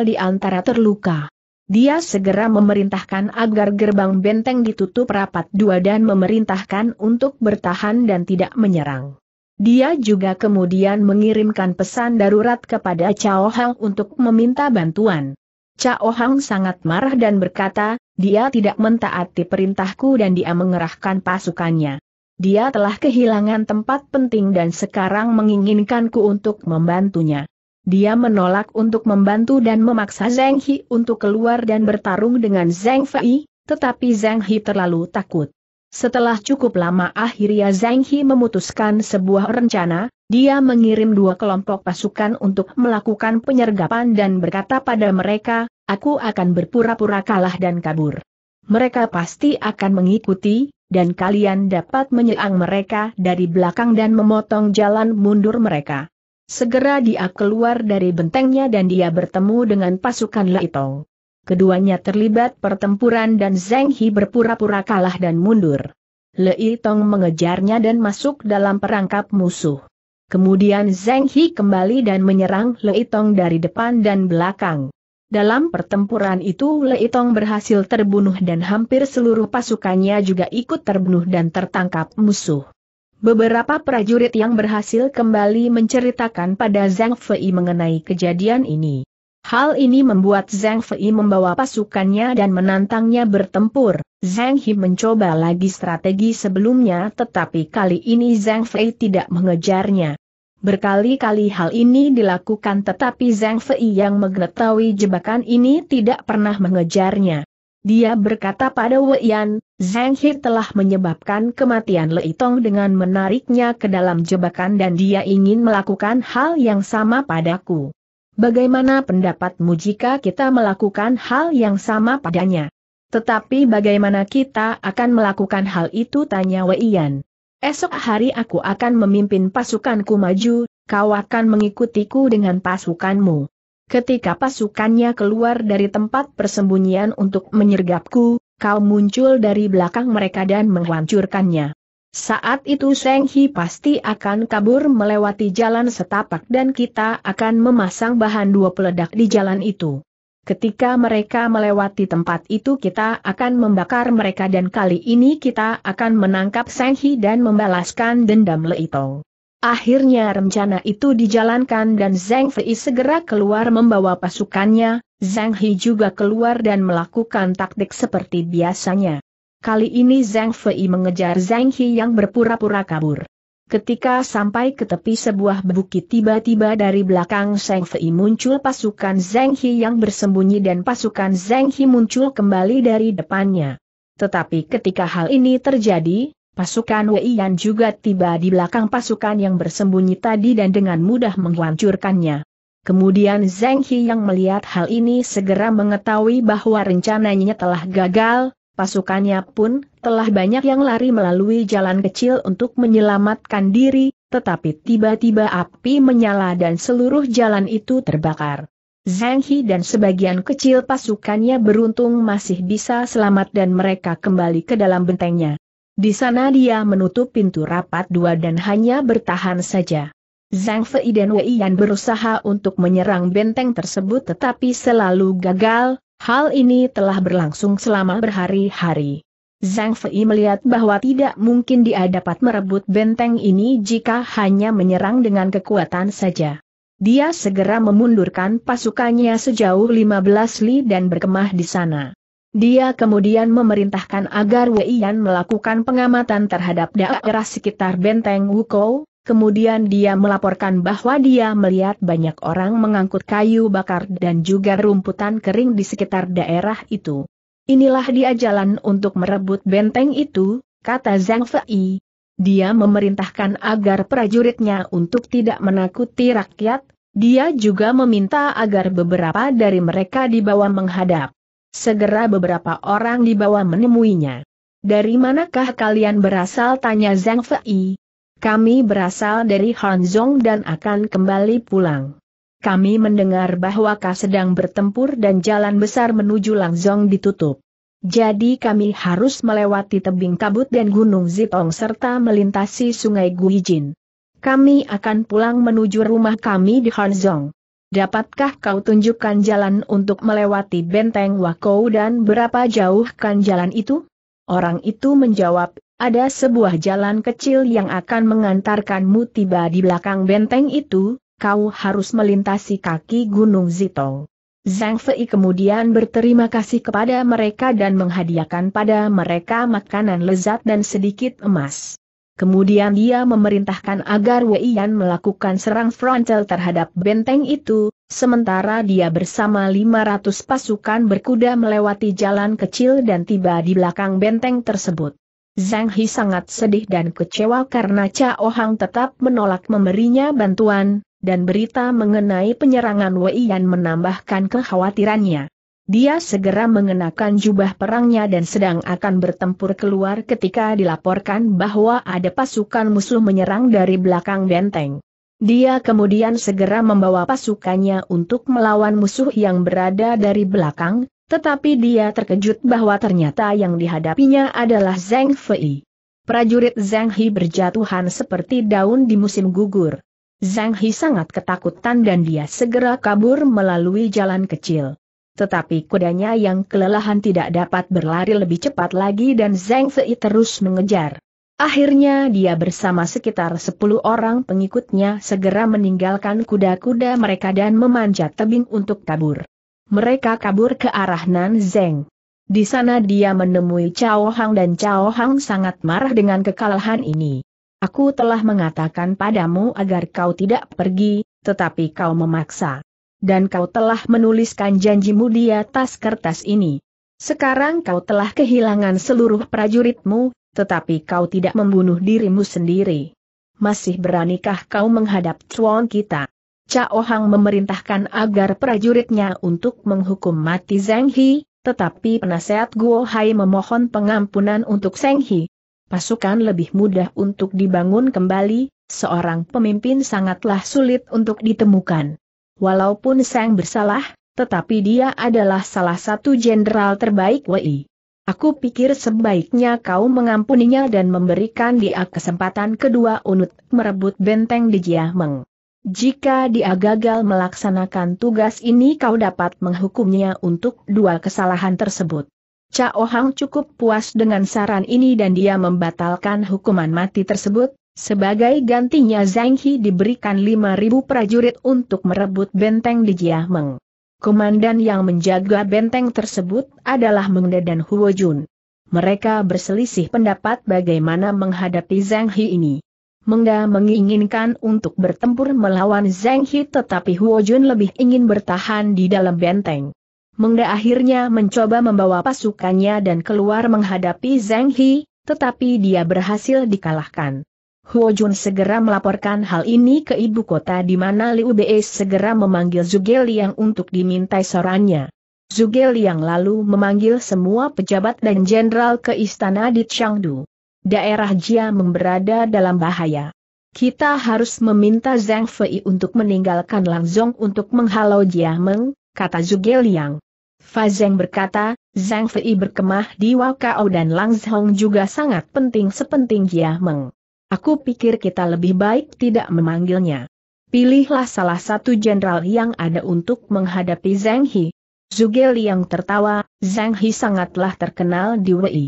di antara terluka. Dia segera memerintahkan agar gerbang benteng ditutup rapat dua dan memerintahkan untuk bertahan dan tidak menyerang. Dia juga kemudian mengirimkan pesan darurat kepada Cao Hang untuk meminta bantuan. Cao Hang sangat marah dan berkata, dia tidak mentaati perintahku dan dia mengerahkan pasukannya. Dia telah kehilangan tempat penting dan sekarang menginginkanku untuk membantunya. Dia menolak untuk membantu dan memaksa Zheng Hi untuk keluar dan bertarung dengan Zheng Fei, tetapi Zheng Hi terlalu takut. Setelah cukup lama akhirnya Zheng Hi memutuskan sebuah rencana, dia mengirim dua kelompok pasukan untuk melakukan penyergapan dan berkata pada mereka, aku akan berpura-pura kalah dan kabur. Mereka pasti akan mengikuti, dan kalian dapat menyeang mereka dari belakang dan memotong jalan mundur mereka. Segera dia keluar dari bentengnya dan dia bertemu dengan pasukan Laitong. Keduanya terlibat pertempuran dan Zeng Hi berpura-pura kalah dan mundur. Lei Tong mengejarnya dan masuk dalam perangkap musuh. Kemudian Zeng Hi kembali dan menyerang Lei Tong dari depan dan belakang. Dalam pertempuran itu Leitong berhasil terbunuh dan hampir seluruh pasukannya juga ikut terbunuh dan tertangkap musuh. Beberapa prajurit yang berhasil kembali menceritakan pada Zhang Fei mengenai kejadian ini. Hal ini membuat Zhang Fei membawa pasukannya dan menantangnya bertempur. Zhang He mencoba lagi strategi sebelumnya tetapi kali ini Zhang Fei tidak mengejarnya. Berkali-kali hal ini dilakukan tetapi Zhang Fei yang mengetahui jebakan ini tidak pernah mengejarnya. Dia berkata pada Wei Yan, Zhang He telah menyebabkan kematian Leitong dengan menariknya ke dalam jebakan dan dia ingin melakukan hal yang sama padaku. Bagaimana pendapatmu jika kita melakukan hal yang sama padanya? Tetapi bagaimana kita akan melakukan hal itu tanya Wei Yan. Esok hari aku akan memimpin pasukanku maju, kau akan mengikutiku dengan pasukanmu. Ketika pasukannya keluar dari tempat persembunyian untuk menyergapku, kau muncul dari belakang mereka dan menghancurkannya. Saat itu Seng Hi pasti akan kabur melewati jalan setapak dan kita akan memasang bahan dua peledak di jalan itu. Ketika mereka melewati tempat itu kita akan membakar mereka dan kali ini kita akan menangkap Senghi dan membalaskan dendam Leito. Akhirnya rencana itu dijalankan dan Zhang Fei segera keluar membawa pasukannya, Zhang He juga keluar dan melakukan taktik seperti biasanya. Kali ini Zhang Fei mengejar Zhang He yang berpura-pura kabur. Ketika sampai ke tepi sebuah bukit tiba-tiba dari belakang Zheng Fei muncul pasukan Zheng He yang bersembunyi dan pasukan Zheng He muncul kembali dari depannya. Tetapi ketika hal ini terjadi, pasukan Wei Yan juga tiba di belakang pasukan yang bersembunyi tadi dan dengan mudah menghancurkannya. Kemudian Zheng He yang melihat hal ini segera mengetahui bahwa rencananya telah gagal, Pasukannya pun telah banyak yang lari melalui jalan kecil untuk menyelamatkan diri, tetapi tiba-tiba api menyala dan seluruh jalan itu terbakar. Zhang He dan sebagian kecil pasukannya beruntung masih bisa selamat dan mereka kembali ke dalam bentengnya. Di sana dia menutup pintu rapat dua dan hanya bertahan saja. Zhang Fei dan Wei Yan berusaha untuk menyerang benteng tersebut tetapi selalu gagal, Hal ini telah berlangsung selama berhari-hari. Zhang Fei melihat bahwa tidak mungkin dia dapat merebut benteng ini jika hanya menyerang dengan kekuatan saja. Dia segera memundurkan pasukannya sejauh 15 li dan berkemah di sana. Dia kemudian memerintahkan agar Wei Yan melakukan pengamatan terhadap daerah sekitar benteng Wukou, Kemudian dia melaporkan bahwa dia melihat banyak orang mengangkut kayu bakar dan juga rumputan kering di sekitar daerah itu. Inilah dia jalan untuk merebut benteng itu, kata Zhang Fei. Dia memerintahkan agar prajuritnya untuk tidak menakuti rakyat, dia juga meminta agar beberapa dari mereka dibawa menghadap. Segera beberapa orang dibawa menemuinya. Dari manakah kalian berasal tanya Zhang Fei? Kami berasal dari Hanzong dan akan kembali pulang. Kami mendengar bahwa Ka sedang bertempur dan jalan besar menuju Langzong ditutup. Jadi kami harus melewati tebing kabut dan gunung Zitong serta melintasi sungai Guijin. Kami akan pulang menuju rumah kami di Hanzong. Dapatkah kau tunjukkan jalan untuk melewati benteng Wakou dan berapa jauhkan jalan itu? Orang itu menjawab, ada sebuah jalan kecil yang akan mengantarkanmu tiba di belakang benteng itu, kau harus melintasi kaki Gunung Zitong. Zhang Fei kemudian berterima kasih kepada mereka dan menghadiahkan pada mereka makanan lezat dan sedikit emas. Kemudian dia memerintahkan agar Wei Yan melakukan serang frontal terhadap benteng itu, sementara dia bersama 500 pasukan berkuda melewati jalan kecil dan tiba di belakang benteng tersebut. Zhang Hi sangat sedih dan kecewa karena Cao Hang tetap menolak memberinya bantuan, dan berita mengenai penyerangan Wei Yan menambahkan kekhawatirannya. Dia segera mengenakan jubah perangnya dan sedang akan bertempur keluar ketika dilaporkan bahwa ada pasukan musuh menyerang dari belakang benteng. Dia kemudian segera membawa pasukannya untuk melawan musuh yang berada dari belakang, tetapi dia terkejut bahwa ternyata yang dihadapinya adalah Zhang Fei. Prajurit Zhang He berjatuhan seperti daun di musim gugur. Zhang He sangat ketakutan dan dia segera kabur melalui jalan kecil. Tetapi kudanya yang kelelahan tidak dapat berlari lebih cepat lagi dan Zhang Fei terus mengejar. Akhirnya dia bersama sekitar 10 orang pengikutnya segera meninggalkan kuda-kuda mereka dan memanjat tebing untuk kabur mereka kabur ke arah Nan Zeng. Di sana dia menemui Cao Hang dan Cao Hang sangat marah dengan kekalahan ini. Aku telah mengatakan padamu agar kau tidak pergi, tetapi kau memaksa. Dan kau telah menuliskan janjimu di atas kertas ini. Sekarang kau telah kehilangan seluruh prajuritmu, tetapi kau tidak membunuh dirimu sendiri. Masih beranikah kau menghadap cuan kita? Cao Hang memerintahkan agar prajuritnya untuk menghukum mati Zheng He, tetapi penasehat Guo Hai memohon pengampunan untuk Zheng He. Pasukan lebih mudah untuk dibangun kembali, seorang pemimpin sangatlah sulit untuk ditemukan. Walaupun Zheng bersalah, tetapi dia adalah salah satu jenderal terbaik Wei. Aku pikir sebaiknya kau mengampuninya dan memberikan dia kesempatan kedua unut merebut benteng di Jiameng. Jika dia gagal melaksanakan tugas ini kau dapat menghukumnya untuk dua kesalahan tersebut. Cao Hang cukup puas dengan saran ini dan dia membatalkan hukuman mati tersebut, sebagai gantinya Zhang He diberikan 5.000 prajurit untuk merebut benteng di Jiameng. Komandan yang menjaga benteng tersebut adalah Mengde dan Huo Jun. Mereka berselisih pendapat bagaimana menghadapi Zhang He ini. Mengda menginginkan untuk bertempur melawan Zhang He tetapi Huo Jun lebih ingin bertahan di dalam benteng. Mengda akhirnya mencoba membawa pasukannya dan keluar menghadapi Zhang He, tetapi dia berhasil dikalahkan. Huo Jun segera melaporkan hal ini ke ibu kota di mana Liu Bei segera memanggil Zhuge Liang untuk dimintai sorannya. Zhuge Liang lalu memanggil semua pejabat dan jenderal ke istana di Changdu daerah Jia berada dalam bahaya. Kita harus meminta Zhang Fei untuk meninggalkan Langzong untuk menghalau Jia Meng, kata Zhuge Liang. Fazeng berkata, Zhang Fei berkemah di Wakao dan Langzhong juga sangat penting sepenting Jia Meng. Aku pikir kita lebih baik tidak memanggilnya. Pilihlah salah satu jenderal yang ada untuk menghadapi Zhang He. Zhuge Liang tertawa, Zhang He sangatlah terkenal di Wei.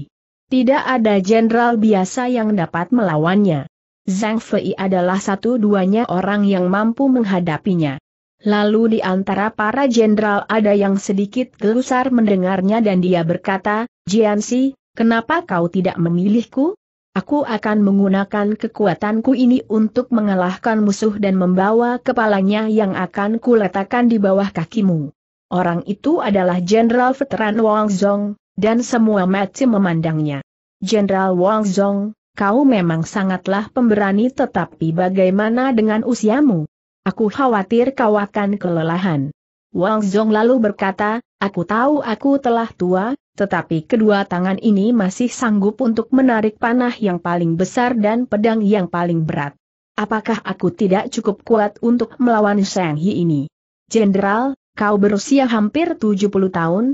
Tidak ada jenderal biasa yang dapat melawannya. Zhang Fei adalah satu-duanya orang yang mampu menghadapinya. Lalu di antara para jenderal ada yang sedikit gelusar mendengarnya dan dia berkata, Jiansi, kenapa kau tidak memilihku? Aku akan menggunakan kekuatanku ini untuk mengalahkan musuh dan membawa kepalanya yang akan kuletakkan di bawah kakimu. Orang itu adalah Jenderal Veteran Wang Zhong dan semua mati memandangnya. Jenderal Wang Zhong, kau memang sangatlah pemberani tetapi bagaimana dengan usiamu? Aku khawatir kau akan kelelahan. Wang Zhong lalu berkata, aku tahu aku telah tua, tetapi kedua tangan ini masih sanggup untuk menarik panah yang paling besar dan pedang yang paling berat. Apakah aku tidak cukup kuat untuk melawan Shang Hi ini? Jenderal, kau berusia hampir 70 tahun,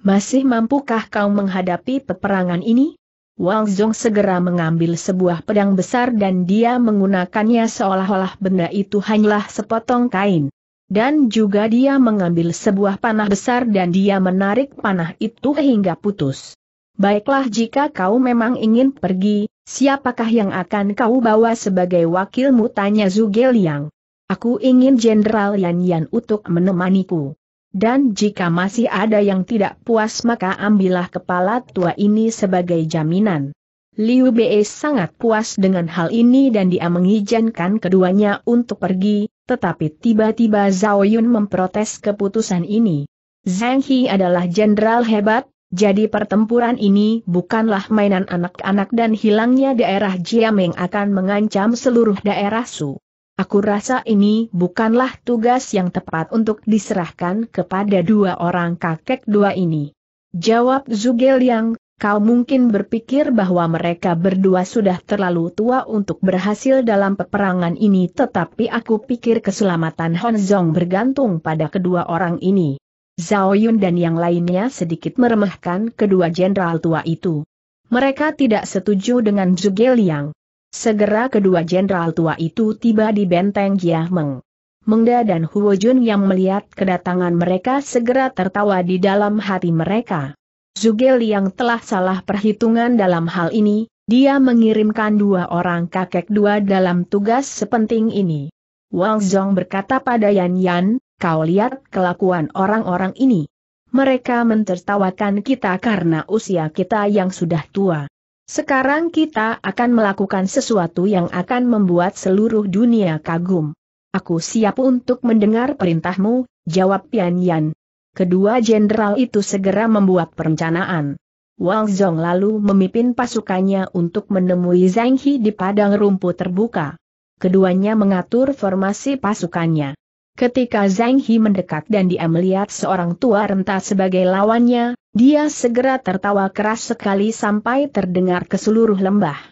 masih mampukah kau menghadapi peperangan ini? Wang Zhong segera mengambil sebuah pedang besar dan dia menggunakannya seolah-olah benda itu hanyalah sepotong kain. Dan juga dia mengambil sebuah panah besar dan dia menarik panah itu hingga putus. Baiklah jika kau memang ingin pergi, siapakah yang akan kau bawa sebagai wakilmu tanya Zhuge Liang. Aku ingin Jenderal Yan Yan untuk menemaniku. Dan jika masih ada yang tidak puas maka ambillah kepala tua ini sebagai jaminan. Liu Bei sangat puas dengan hal ini dan dia mengizinkan keduanya untuk pergi, tetapi tiba-tiba Zhao Yun memprotes keputusan ini. Zhang He adalah jenderal hebat, jadi pertempuran ini bukanlah mainan anak-anak dan hilangnya daerah Jiameng akan mengancam seluruh daerah Su. Aku rasa ini bukanlah tugas yang tepat untuk diserahkan kepada dua orang kakek dua ini. Jawab Zugel yang, kau mungkin berpikir bahwa mereka berdua sudah terlalu tua untuk berhasil dalam peperangan ini tetapi aku pikir keselamatan Honzong bergantung pada kedua orang ini. Zhao Yun dan yang lainnya sedikit meremehkan kedua jenderal tua itu. Mereka tidak setuju dengan Zugel Liang. Segera kedua jenderal tua itu tiba di benteng Meng. Mengda dan Huo Jun yang melihat kedatangan mereka segera tertawa di dalam hati mereka. Zugel yang telah salah perhitungan dalam hal ini, dia mengirimkan dua orang kakek dua dalam tugas sepenting ini. Wang Zhong berkata pada Yan Yan, kau lihat kelakuan orang-orang ini. Mereka mentertawakan kita karena usia kita yang sudah tua. Sekarang kita akan melakukan sesuatu yang akan membuat seluruh dunia kagum. Aku siap untuk mendengar perintahmu, jawab Tian Yan. Kedua jenderal itu segera membuat perencanaan. Wang Zhong lalu memimpin pasukannya untuk menemui Zhang He di padang rumput terbuka. Keduanya mengatur formasi pasukannya. Ketika Zhang He mendekat dan dia melihat seorang tua renta sebagai lawannya, dia segera tertawa keras sekali sampai terdengar ke seluruh lembah.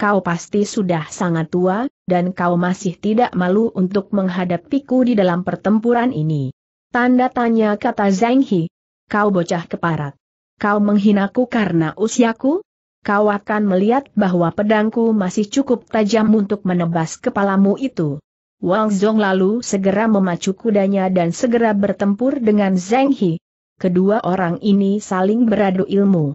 Kau pasti sudah sangat tua, dan kau masih tidak malu untuk menghadapiku di dalam pertempuran ini. Tanda tanya kata Zhang He. Kau bocah keparat. Kau menghinaku karena usiaku? Kau akan melihat bahwa pedangku masih cukup tajam untuk menebas kepalamu itu. Wang Zhong lalu segera memacu kudanya dan segera bertempur dengan Zhang He kedua orang ini saling beradu ilmu.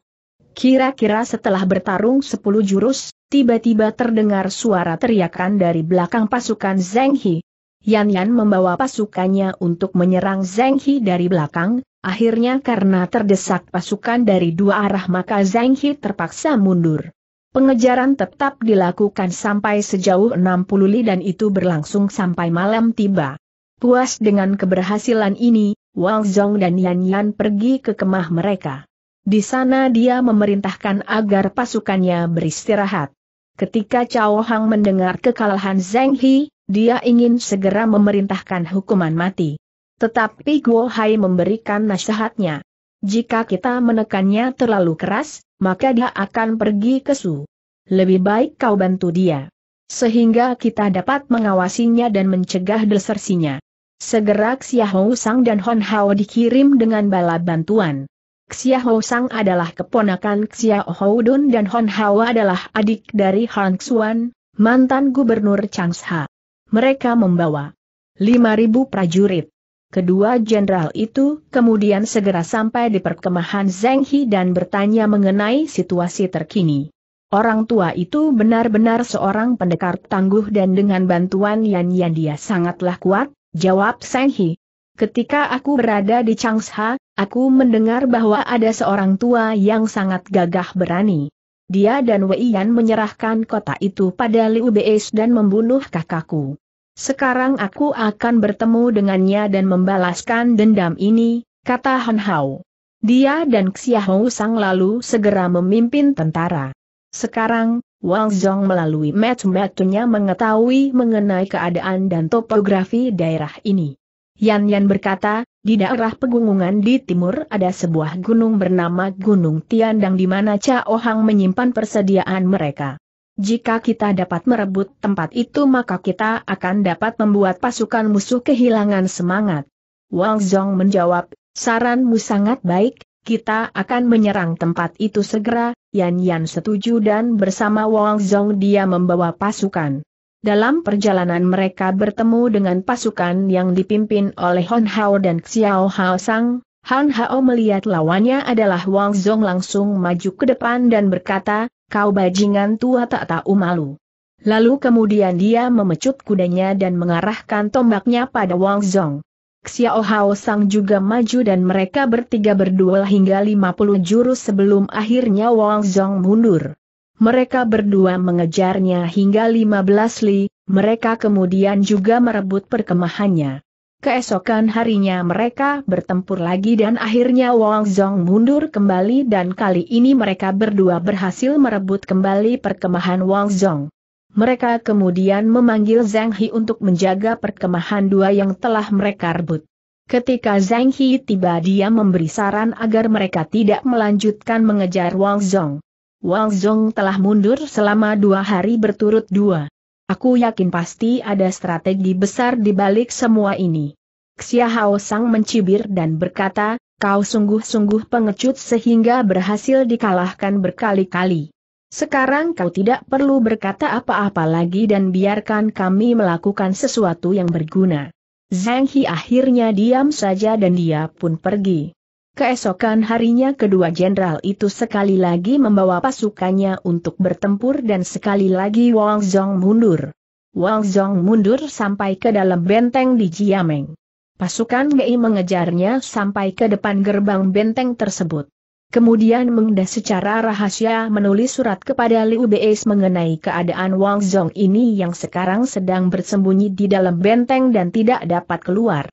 Kira-kira setelah bertarung sepuluh jurus, tiba-tiba terdengar suara teriakan dari belakang pasukan Zheng He. Yan Yan membawa pasukannya untuk menyerang Zheng He dari belakang, akhirnya karena terdesak pasukan dari dua arah maka Zheng He terpaksa mundur. Pengejaran tetap dilakukan sampai sejauh 60 li dan itu berlangsung sampai malam tiba. Puas dengan keberhasilan ini, Wang Zhong dan Yan Yan pergi ke kemah mereka. Di sana dia memerintahkan agar pasukannya beristirahat. Ketika Cao Hang mendengar kekalahan Zheng He, dia ingin segera memerintahkan hukuman mati. Tetapi Guo Hai memberikan nasihatnya. Jika kita menekannya terlalu keras, maka dia akan pergi ke Su. Lebih baik kau bantu dia. Sehingga kita dapat mengawasinya dan mencegah desersinya. Segera Xiahou Sang dan Hon Hao dikirim dengan bala bantuan. Xiahou Sang adalah keponakan Xiahou Dun dan Hon Hao adalah adik dari Han Xuan, mantan gubernur Changsha. Mereka membawa 5.000 prajurit. Kedua jenderal itu kemudian segera sampai di perkemahan Zheng He dan bertanya mengenai situasi terkini. Orang tua itu benar-benar seorang pendekar tangguh dan dengan bantuan Yan Yan dia sangatlah kuat, Jawab Seng Hi. Ketika aku berada di Changsha, aku mendengar bahwa ada seorang tua yang sangat gagah berani. Dia dan Wei Yan menyerahkan kota itu pada Liu Beis dan membunuh kakakku. Sekarang aku akan bertemu dengannya dan membalaskan dendam ini, kata Han Hao. Dia dan Xiahou Sang lalu segera memimpin tentara. Sekarang, Wang Zhong melalui match-matchnya mengetahui mengenai keadaan dan topografi daerah ini. Yan Yan berkata, di daerah pegunungan di timur ada sebuah gunung bernama Gunung Tiandang di mana Cao Hang menyimpan persediaan mereka. Jika kita dapat merebut tempat itu maka kita akan dapat membuat pasukan musuh kehilangan semangat. Wang Zhong menjawab, saranmu sangat baik, kita akan menyerang tempat itu segera, Yan Yan setuju dan bersama Wang Zhong dia membawa pasukan. Dalam perjalanan mereka bertemu dengan pasukan yang dipimpin oleh Hon Hao dan Xiao Hao Sang, Han Hao melihat lawannya adalah Wang Zhong langsung maju ke depan dan berkata, kau bajingan tua tak tahu malu. Lalu kemudian dia memecut kudanya dan mengarahkan tombaknya pada Wang Zhong. Xiao Hao Sang juga maju dan mereka bertiga berduel hingga 50 jurus sebelum akhirnya Wang Zhong mundur. Mereka berdua mengejarnya hingga 15 li, mereka kemudian juga merebut perkemahannya. Keesokan harinya mereka bertempur lagi dan akhirnya Wang Zhong mundur kembali dan kali ini mereka berdua berhasil merebut kembali perkemahan Wang Zhong. Mereka kemudian memanggil Zhang He untuk menjaga perkemahan dua yang telah mereka rebut. Ketika Zhang He tiba dia memberi saran agar mereka tidak melanjutkan mengejar Wang Zhong. Wang Zhong telah mundur selama dua hari berturut dua. Aku yakin pasti ada strategi besar di balik semua ini. Xia Hao Sang mencibir dan berkata, kau sungguh-sungguh pengecut sehingga berhasil dikalahkan berkali-kali. Sekarang kau tidak perlu berkata apa-apa lagi dan biarkan kami melakukan sesuatu yang berguna. Zhang He akhirnya diam saja dan dia pun pergi. Keesokan harinya kedua jenderal itu sekali lagi membawa pasukannya untuk bertempur dan sekali lagi Wang Zhong mundur. Wang Zhong mundur sampai ke dalam benteng di Jiameng. Pasukan Mei mengejarnya sampai ke depan gerbang benteng tersebut. Kemudian Mengda secara rahasia menulis surat kepada Liu Beis mengenai keadaan Wang Zhong ini yang sekarang sedang bersembunyi di dalam benteng dan tidak dapat keluar.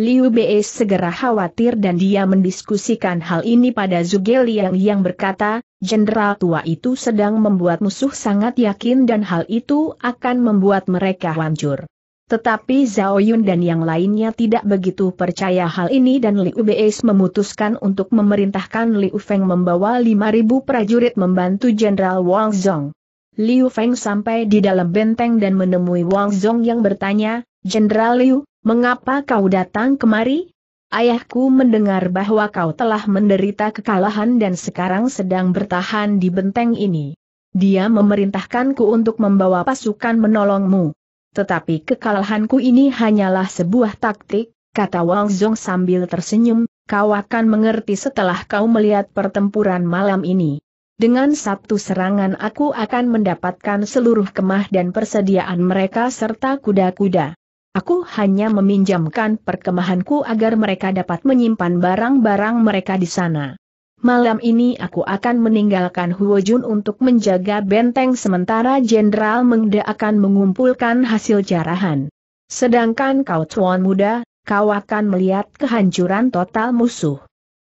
Liu Bei segera khawatir dan dia mendiskusikan hal ini pada Zuge Liang yang berkata, Jenderal tua itu sedang membuat musuh sangat yakin dan hal itu akan membuat mereka hancur. Tetapi Zhao Yun dan yang lainnya tidak begitu percaya hal ini dan Liu Beis memutuskan untuk memerintahkan Liu Feng membawa 5.000 prajurit membantu Jenderal Wang Zhong. Liu Feng sampai di dalam benteng dan menemui Wang Zhong yang bertanya, Jenderal Liu, mengapa kau datang kemari? Ayahku mendengar bahwa kau telah menderita kekalahan dan sekarang sedang bertahan di benteng ini. Dia memerintahkanku untuk membawa pasukan menolongmu. Tetapi kekalahanku ini hanyalah sebuah taktik, kata Wang Zhong sambil tersenyum, kau akan mengerti setelah kau melihat pertempuran malam ini. Dengan satu serangan aku akan mendapatkan seluruh kemah dan persediaan mereka serta kuda-kuda. Aku hanya meminjamkan perkemahanku agar mereka dapat menyimpan barang-barang mereka di sana malam ini aku akan meninggalkan Huojun untuk menjaga benteng sementara Jenderal Mengde akan mengumpulkan hasil jarahan. Sedangkan kau tuan muda, kau akan melihat kehancuran total musuh.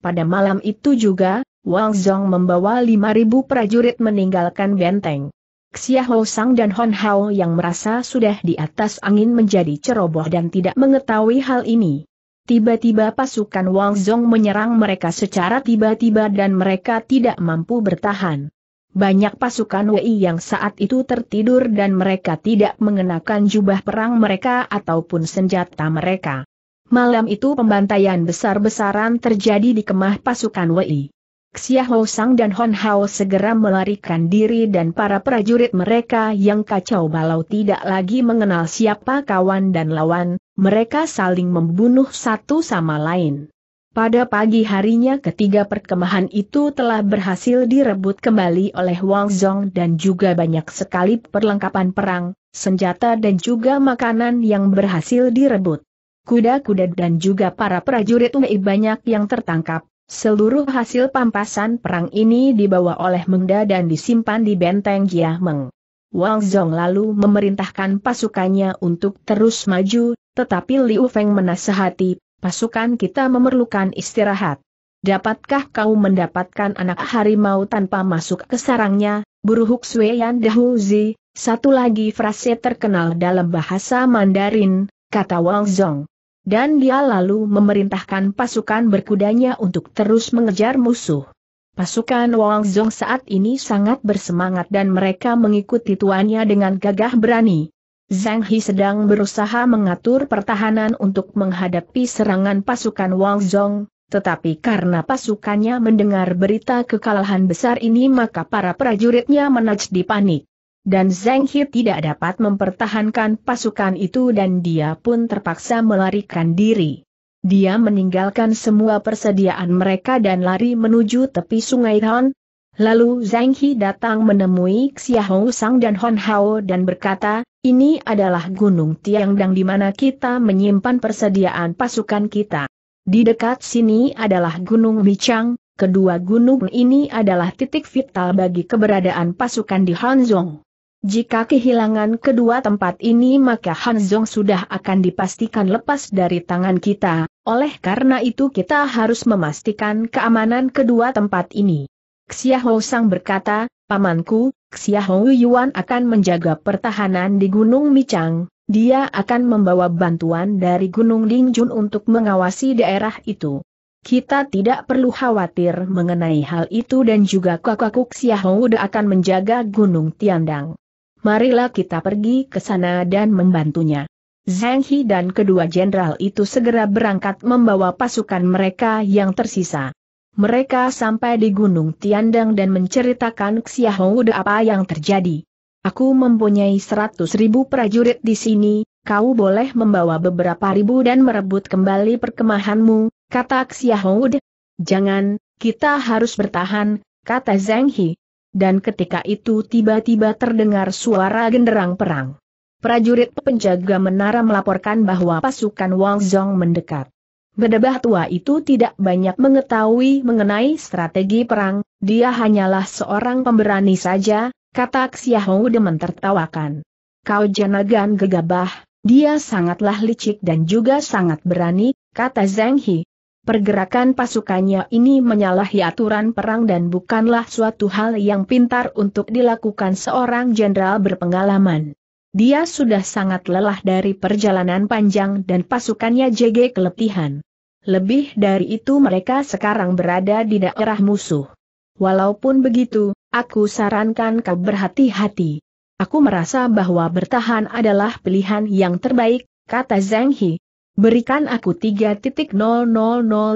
Pada malam itu juga, Wang Zhong membawa 5.000 prajurit meninggalkan benteng. Hou Sang dan Hon Hao yang merasa sudah di atas angin menjadi ceroboh dan tidak mengetahui hal ini. Tiba-tiba pasukan Wang Zong menyerang mereka secara tiba-tiba dan mereka tidak mampu bertahan. Banyak pasukan Wei yang saat itu tertidur dan mereka tidak mengenakan jubah perang mereka ataupun senjata mereka. Malam itu pembantaian besar-besaran terjadi di kemah pasukan Wei. Xia Sang dan Hon Hao segera melarikan diri dan para prajurit mereka yang kacau balau tidak lagi mengenal siapa kawan dan lawan, mereka saling membunuh satu sama lain. Pada pagi harinya ketiga perkemahan itu telah berhasil direbut kembali oleh Wang Zhong dan juga banyak sekali perlengkapan perang, senjata dan juga makanan yang berhasil direbut. Kuda-kuda dan juga para prajurit Wei banyak yang tertangkap. Seluruh hasil pampasan perang ini dibawa oleh Mengda dan disimpan di benteng Giah Meng. Wang Zhong lalu memerintahkan pasukannya untuk terus maju tetapi Liu Feng menasehati, pasukan kita memerlukan istirahat. Dapatkah kau mendapatkan anak harimau tanpa masuk ke sarangnya, buruhuk Yan Dahuzi, satu lagi frase terkenal dalam bahasa Mandarin, kata Wang Zhong. Dan dia lalu memerintahkan pasukan berkudanya untuk terus mengejar musuh. Pasukan Wang Zhong saat ini sangat bersemangat dan mereka mengikuti tuannya dengan gagah berani. Zhang He sedang berusaha mengatur pertahanan untuk menghadapi serangan pasukan Wang Zhong, tetapi karena pasukannya mendengar berita kekalahan besar ini maka para prajuritnya menajdi panik. Dan Zhang He tidak dapat mempertahankan pasukan itu dan dia pun terpaksa melarikan diri. Dia meninggalkan semua persediaan mereka dan lari menuju tepi sungai Han. Lalu Zhang He datang menemui Xiahou Sang dan Hon Hao dan berkata, ini adalah Gunung Tiangdang di mana kita menyimpan persediaan pasukan kita. Di dekat sini adalah Gunung Bicang, kedua gunung ini adalah titik vital bagi keberadaan pasukan di Hanzong. Jika kehilangan kedua tempat ini maka Hanzong sudah akan dipastikan lepas dari tangan kita, oleh karena itu kita harus memastikan keamanan kedua tempat ini. Xiahou Sang berkata, Pamanku, Xiahou Yuan akan menjaga pertahanan di Gunung Micang, dia akan membawa bantuan dari Gunung Dingjun untuk mengawasi daerah itu. Kita tidak perlu khawatir mengenai hal itu dan juga kakakku Xiahouda akan menjaga Gunung Tiandang. Marilah kita pergi ke sana dan membantunya. Zhang He dan kedua jenderal itu segera berangkat membawa pasukan mereka yang tersisa. Mereka sampai di Gunung Tiandang dan menceritakan Xiaohude apa yang terjadi. Aku mempunyai seratus ribu prajurit di sini, kau boleh membawa beberapa ribu dan merebut kembali perkemahanmu, kata Xiaohude. Jangan, kita harus bertahan, kata Zhang He. Dan ketika itu tiba-tiba terdengar suara genderang perang. Prajurit penjaga menara melaporkan bahwa pasukan Wang Zhong mendekat. Bedebah tua itu tidak banyak mengetahui mengenai strategi perang, dia hanyalah seorang pemberani saja, kata Xiahou Demen tertawakan. Kau janagan gegabah, dia sangatlah licik dan juga sangat berani, kata Zhang He. Pergerakan pasukannya ini menyalahi aturan perang dan bukanlah suatu hal yang pintar untuk dilakukan seorang jenderal berpengalaman. Dia sudah sangat lelah dari perjalanan panjang dan pasukannya JG keletihan. Lebih dari itu mereka sekarang berada di daerah musuh. Walaupun begitu, aku sarankan kau berhati-hati. Aku merasa bahwa bertahan adalah pilihan yang terbaik, kata Zhang He. Berikan aku 3.000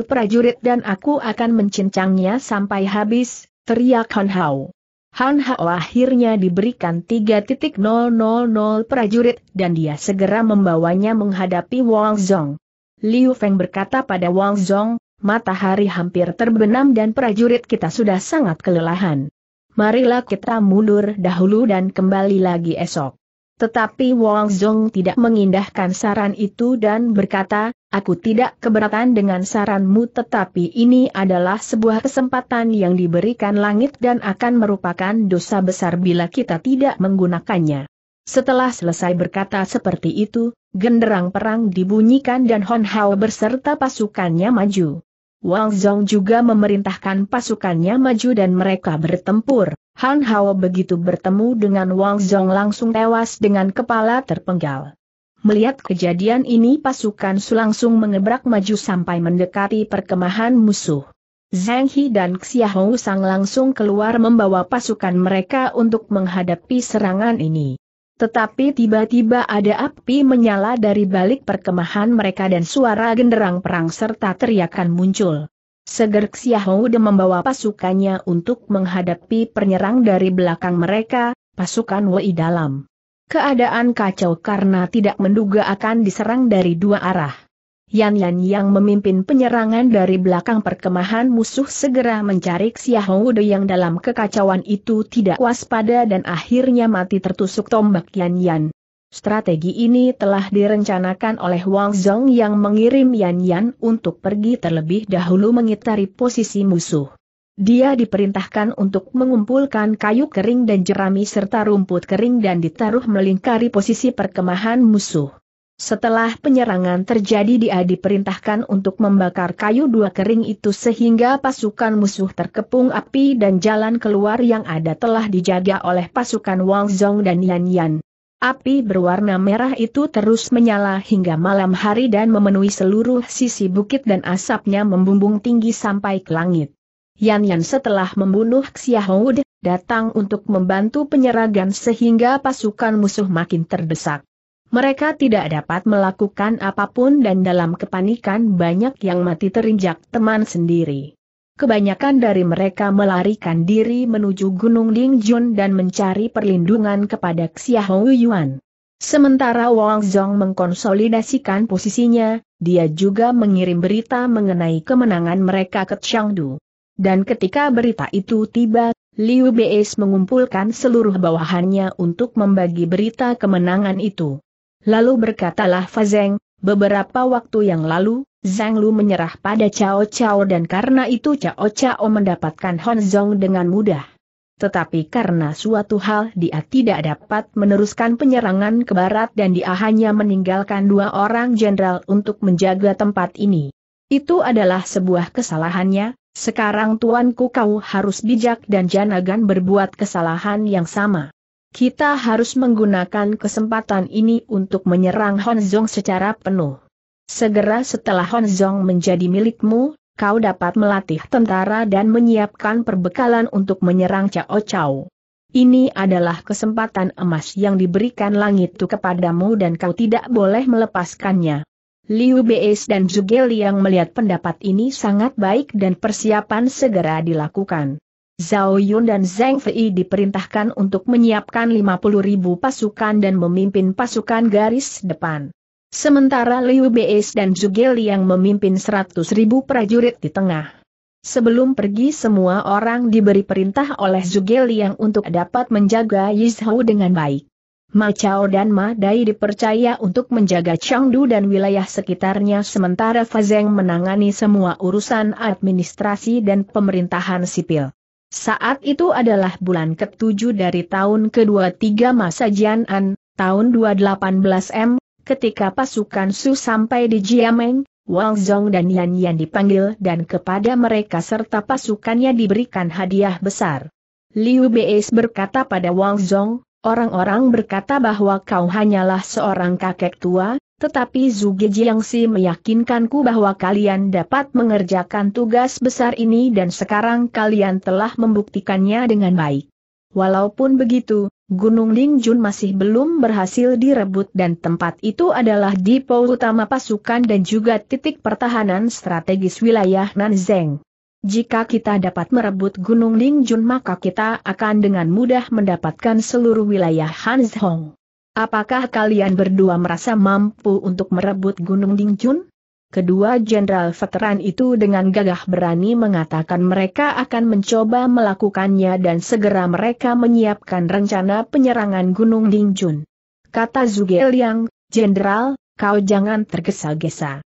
prajurit dan aku akan mencincangnya sampai habis, teriak Han Hao. Han Hao akhirnya diberikan 3.000 prajurit dan dia segera membawanya menghadapi Wang Zhong. Liu Feng berkata pada Wang Zhong, matahari hampir terbenam dan prajurit kita sudah sangat kelelahan. Marilah kita mundur dahulu dan kembali lagi esok. Tetapi Wang Zhong tidak mengindahkan saran itu dan berkata, aku tidak keberatan dengan saranmu tetapi ini adalah sebuah kesempatan yang diberikan langit dan akan merupakan dosa besar bila kita tidak menggunakannya. Setelah selesai berkata seperti itu, genderang perang dibunyikan dan Hon Hao berserta pasukannya maju. Wang Zhong juga memerintahkan pasukannya maju dan mereka bertempur. Han Hao begitu bertemu dengan Wang Zhong langsung tewas dengan kepala terpenggal. Melihat kejadian ini pasukan Su langsung mengebrak maju sampai mendekati perkemahan musuh. Zhang He dan Xiahou Sang langsung keluar membawa pasukan mereka untuk menghadapi serangan ini. Tetapi tiba-tiba ada api menyala dari balik perkemahan mereka dan suara genderang perang serta teriakan muncul. Seger Xiaohude membawa pasukannya untuk menghadapi penyerang dari belakang mereka, pasukan Wei dalam. Keadaan kacau karena tidak menduga akan diserang dari dua arah. Yan Yan yang memimpin penyerangan dari belakang perkemahan musuh segera mencari Xiahou De yang dalam kekacauan itu tidak waspada dan akhirnya mati tertusuk tombak Yan Yan. Strategi ini telah direncanakan oleh Wang Zhong yang mengirim Yan Yan untuk pergi terlebih dahulu mengitari posisi musuh. Dia diperintahkan untuk mengumpulkan kayu kering dan jerami serta rumput kering dan ditaruh melingkari posisi perkemahan musuh. Setelah penyerangan terjadi dia diperintahkan untuk membakar kayu dua kering itu sehingga pasukan musuh terkepung api dan jalan keluar yang ada telah dijaga oleh pasukan Wang Zhong dan Yan Yan. Api berwarna merah itu terus menyala hingga malam hari dan memenuhi seluruh sisi bukit dan asapnya membumbung tinggi sampai ke langit. Yan Yan setelah membunuh Xiaohud, datang untuk membantu penyerangan sehingga pasukan musuh makin terdesak. Mereka tidak dapat melakukan apapun dan dalam kepanikan banyak yang mati terinjak teman sendiri. Kebanyakan dari mereka melarikan diri menuju Gunung Dingjun dan mencari perlindungan kepada Xiahou Yuan. Sementara Wang Zhong mengkonsolidasikan posisinya, dia juga mengirim berita mengenai kemenangan mereka ke Chengdu. Dan ketika berita itu tiba, Liu Beis mengumpulkan seluruh bawahannya untuk membagi berita kemenangan itu. Lalu berkatalah Fazeng, beberapa waktu yang lalu, Zhang Lu menyerah pada Cao Cao dan karena itu Cao Cao mendapatkan Honzong dengan mudah. Tetapi karena suatu hal dia tidak dapat meneruskan penyerangan ke barat dan dia hanya meninggalkan dua orang jenderal untuk menjaga tempat ini. Itu adalah sebuah kesalahannya, sekarang tuanku kau harus bijak dan janagan berbuat kesalahan yang sama. Kita harus menggunakan kesempatan ini untuk menyerang Honzong secara penuh. Segera setelah Honzong menjadi milikmu, kau dapat melatih tentara dan menyiapkan perbekalan untuk menyerang Cao Cao. Ini adalah kesempatan emas yang diberikan langit itu kepadamu dan kau tidak boleh melepaskannya. Liu Beis dan Zhuge Liang melihat pendapat ini sangat baik dan persiapan segera dilakukan. Zhao Yun dan Zhang Fei diperintahkan untuk menyiapkan 50 ribu pasukan dan memimpin pasukan garis depan. Sementara Liu Beis dan Zhuge Liang memimpin 100 ribu prajurit di tengah. Sebelum pergi semua orang diberi perintah oleh Zhuge Liang untuk dapat menjaga Yizhou dengan baik. Ma Chao dan Ma Dai dipercaya untuk menjaga Chengdu dan wilayah sekitarnya sementara Fazeng menangani semua urusan administrasi dan pemerintahan sipil. Saat itu adalah bulan ketujuh dari tahun ke-23 masa Jianan, tahun 218 M, ketika pasukan Su sampai di Jiameng, Wang Zhong dan Yan Yan dipanggil dan kepada mereka serta pasukannya diberikan hadiah besar. Liu Beis berkata pada Wang Zhong, orang-orang berkata bahwa kau hanyalah seorang kakek tua, tetapi Zuge Jiangxi meyakinkanku bahwa kalian dapat mengerjakan tugas besar ini dan sekarang kalian telah membuktikannya dengan baik. Walaupun begitu, Gunung Lingjun masih belum berhasil direbut dan tempat itu adalah depo utama pasukan dan juga titik pertahanan strategis wilayah Nanzeng. Jika kita dapat merebut Gunung Lingjun maka kita akan dengan mudah mendapatkan seluruh wilayah Hanzhong. Apakah kalian berdua merasa mampu untuk merebut Gunung Dingjun? Kedua jenderal veteran itu dengan gagah berani mengatakan mereka akan mencoba melakukannya dan segera mereka menyiapkan rencana penyerangan Gunung Dingjun. Kata Zuge Liang, Jenderal, kau jangan tergesa-gesa.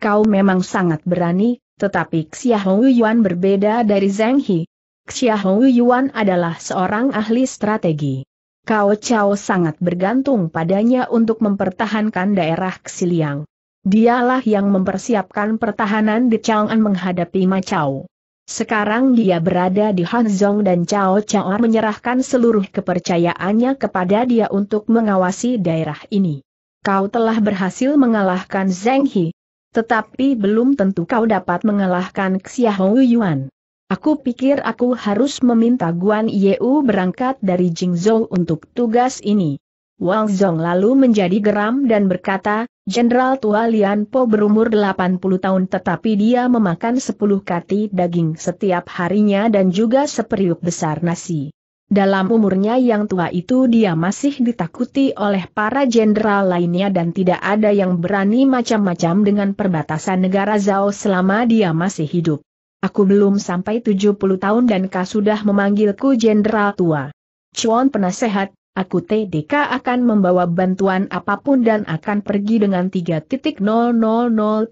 Kau memang sangat berani, tetapi Xiahou Yuan berbeda dari Zheng He. Xiahou Yuan adalah seorang ahli strategi. Kau Chao sangat bergantung padanya untuk mempertahankan daerah Xiliang. Dialah yang mempersiapkan pertahanan di Chang'an menghadapi Macau. Sekarang dia berada di Hanzong dan Chao Chao menyerahkan seluruh kepercayaannya kepada dia untuk mengawasi daerah ini. Kau telah berhasil mengalahkan Zheng He. Tetapi belum tentu kau dapat mengalahkan Xiahou Yuan. Aku pikir aku harus meminta Guan Yeu berangkat dari Jingzhou untuk tugas ini. Wang Zhong lalu menjadi geram dan berkata, Jenderal tua Lian Po berumur 80 tahun tetapi dia memakan 10 kati daging setiap harinya dan juga seperiuk besar nasi. Dalam umurnya yang tua itu dia masih ditakuti oleh para jenderal lainnya dan tidak ada yang berani macam-macam dengan perbatasan negara Zhao selama dia masih hidup. Aku belum sampai 70 tahun dan kau sudah memanggilku jenderal tua. Chuan penasehat, aku TDK akan membawa bantuan apapun dan akan pergi dengan 3.000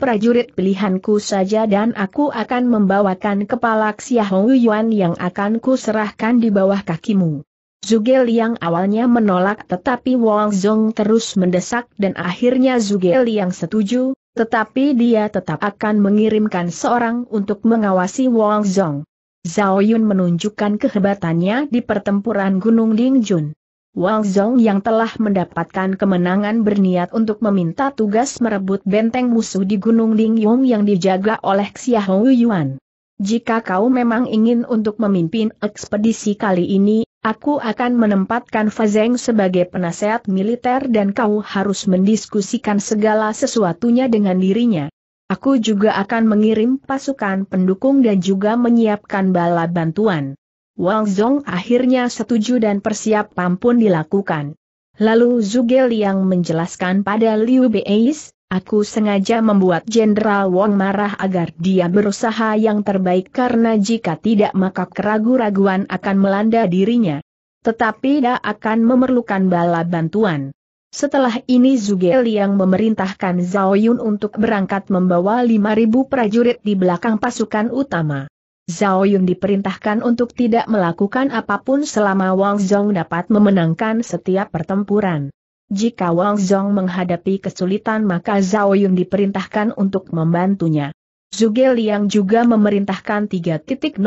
prajurit pilihanku saja dan aku akan membawakan kepala Xiahou Yuan yang akan kuserahkan di bawah kakimu. Zuge Liang awalnya menolak tetapi Wang Zhong terus mendesak dan akhirnya Zuge Liang setuju, tetapi dia tetap akan mengirimkan seorang untuk mengawasi Wang Zong. Zhao Yun menunjukkan kehebatannya di pertempuran Gunung Dingjun. Wang Zong yang telah mendapatkan kemenangan berniat untuk meminta tugas merebut benteng musuh di Gunung Dingyong yang dijaga oleh Xiahou Yuan. Jika kau memang ingin untuk memimpin ekspedisi kali ini, Aku akan menempatkan Fazeng sebagai penasehat militer dan kau harus mendiskusikan segala sesuatunya dengan dirinya. Aku juga akan mengirim pasukan pendukung dan juga menyiapkan bala bantuan. Wang Zhong akhirnya setuju dan persiapan pun dilakukan. Lalu Zhuge Liang menjelaskan pada Liu Beis, Aku sengaja membuat Jenderal Wong marah agar dia berusaha yang terbaik karena jika tidak maka keraguan-raguan akan melanda dirinya. Tetapi dia akan memerlukan bala bantuan. Setelah ini Zuge Liang memerintahkan Zhao Yun untuk berangkat membawa 5.000 prajurit di belakang pasukan utama. Zhao Yun diperintahkan untuk tidak melakukan apapun selama Wang Zhong dapat memenangkan setiap pertempuran. Jika Wang Zhong menghadapi kesulitan maka Zhao Yun diperintahkan untuk membantunya. Zuge Liang juga memerintahkan 3.000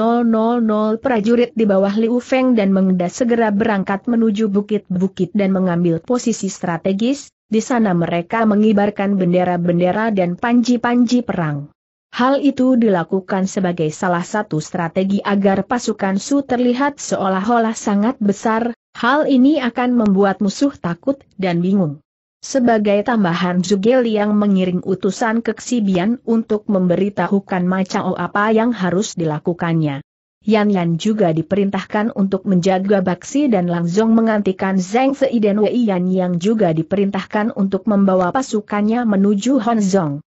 prajurit di bawah Liu Feng dan Mengda segera berangkat menuju bukit-bukit dan mengambil posisi strategis, di sana mereka mengibarkan bendera-bendera dan panji-panji perang. Hal itu dilakukan sebagai salah satu strategi agar pasukan Su terlihat seolah-olah sangat besar, Hal ini akan membuat musuh takut dan bingung. Sebagai tambahan Zugel Liang mengirim utusan ke Xibian untuk memberitahukan Chao apa yang harus dilakukannya. Yan Yan juga diperintahkan untuk menjaga Baksi dan langsung mengantikan Zheng Seiden Wei Yan yang juga diperintahkan untuk membawa pasukannya menuju Honzong.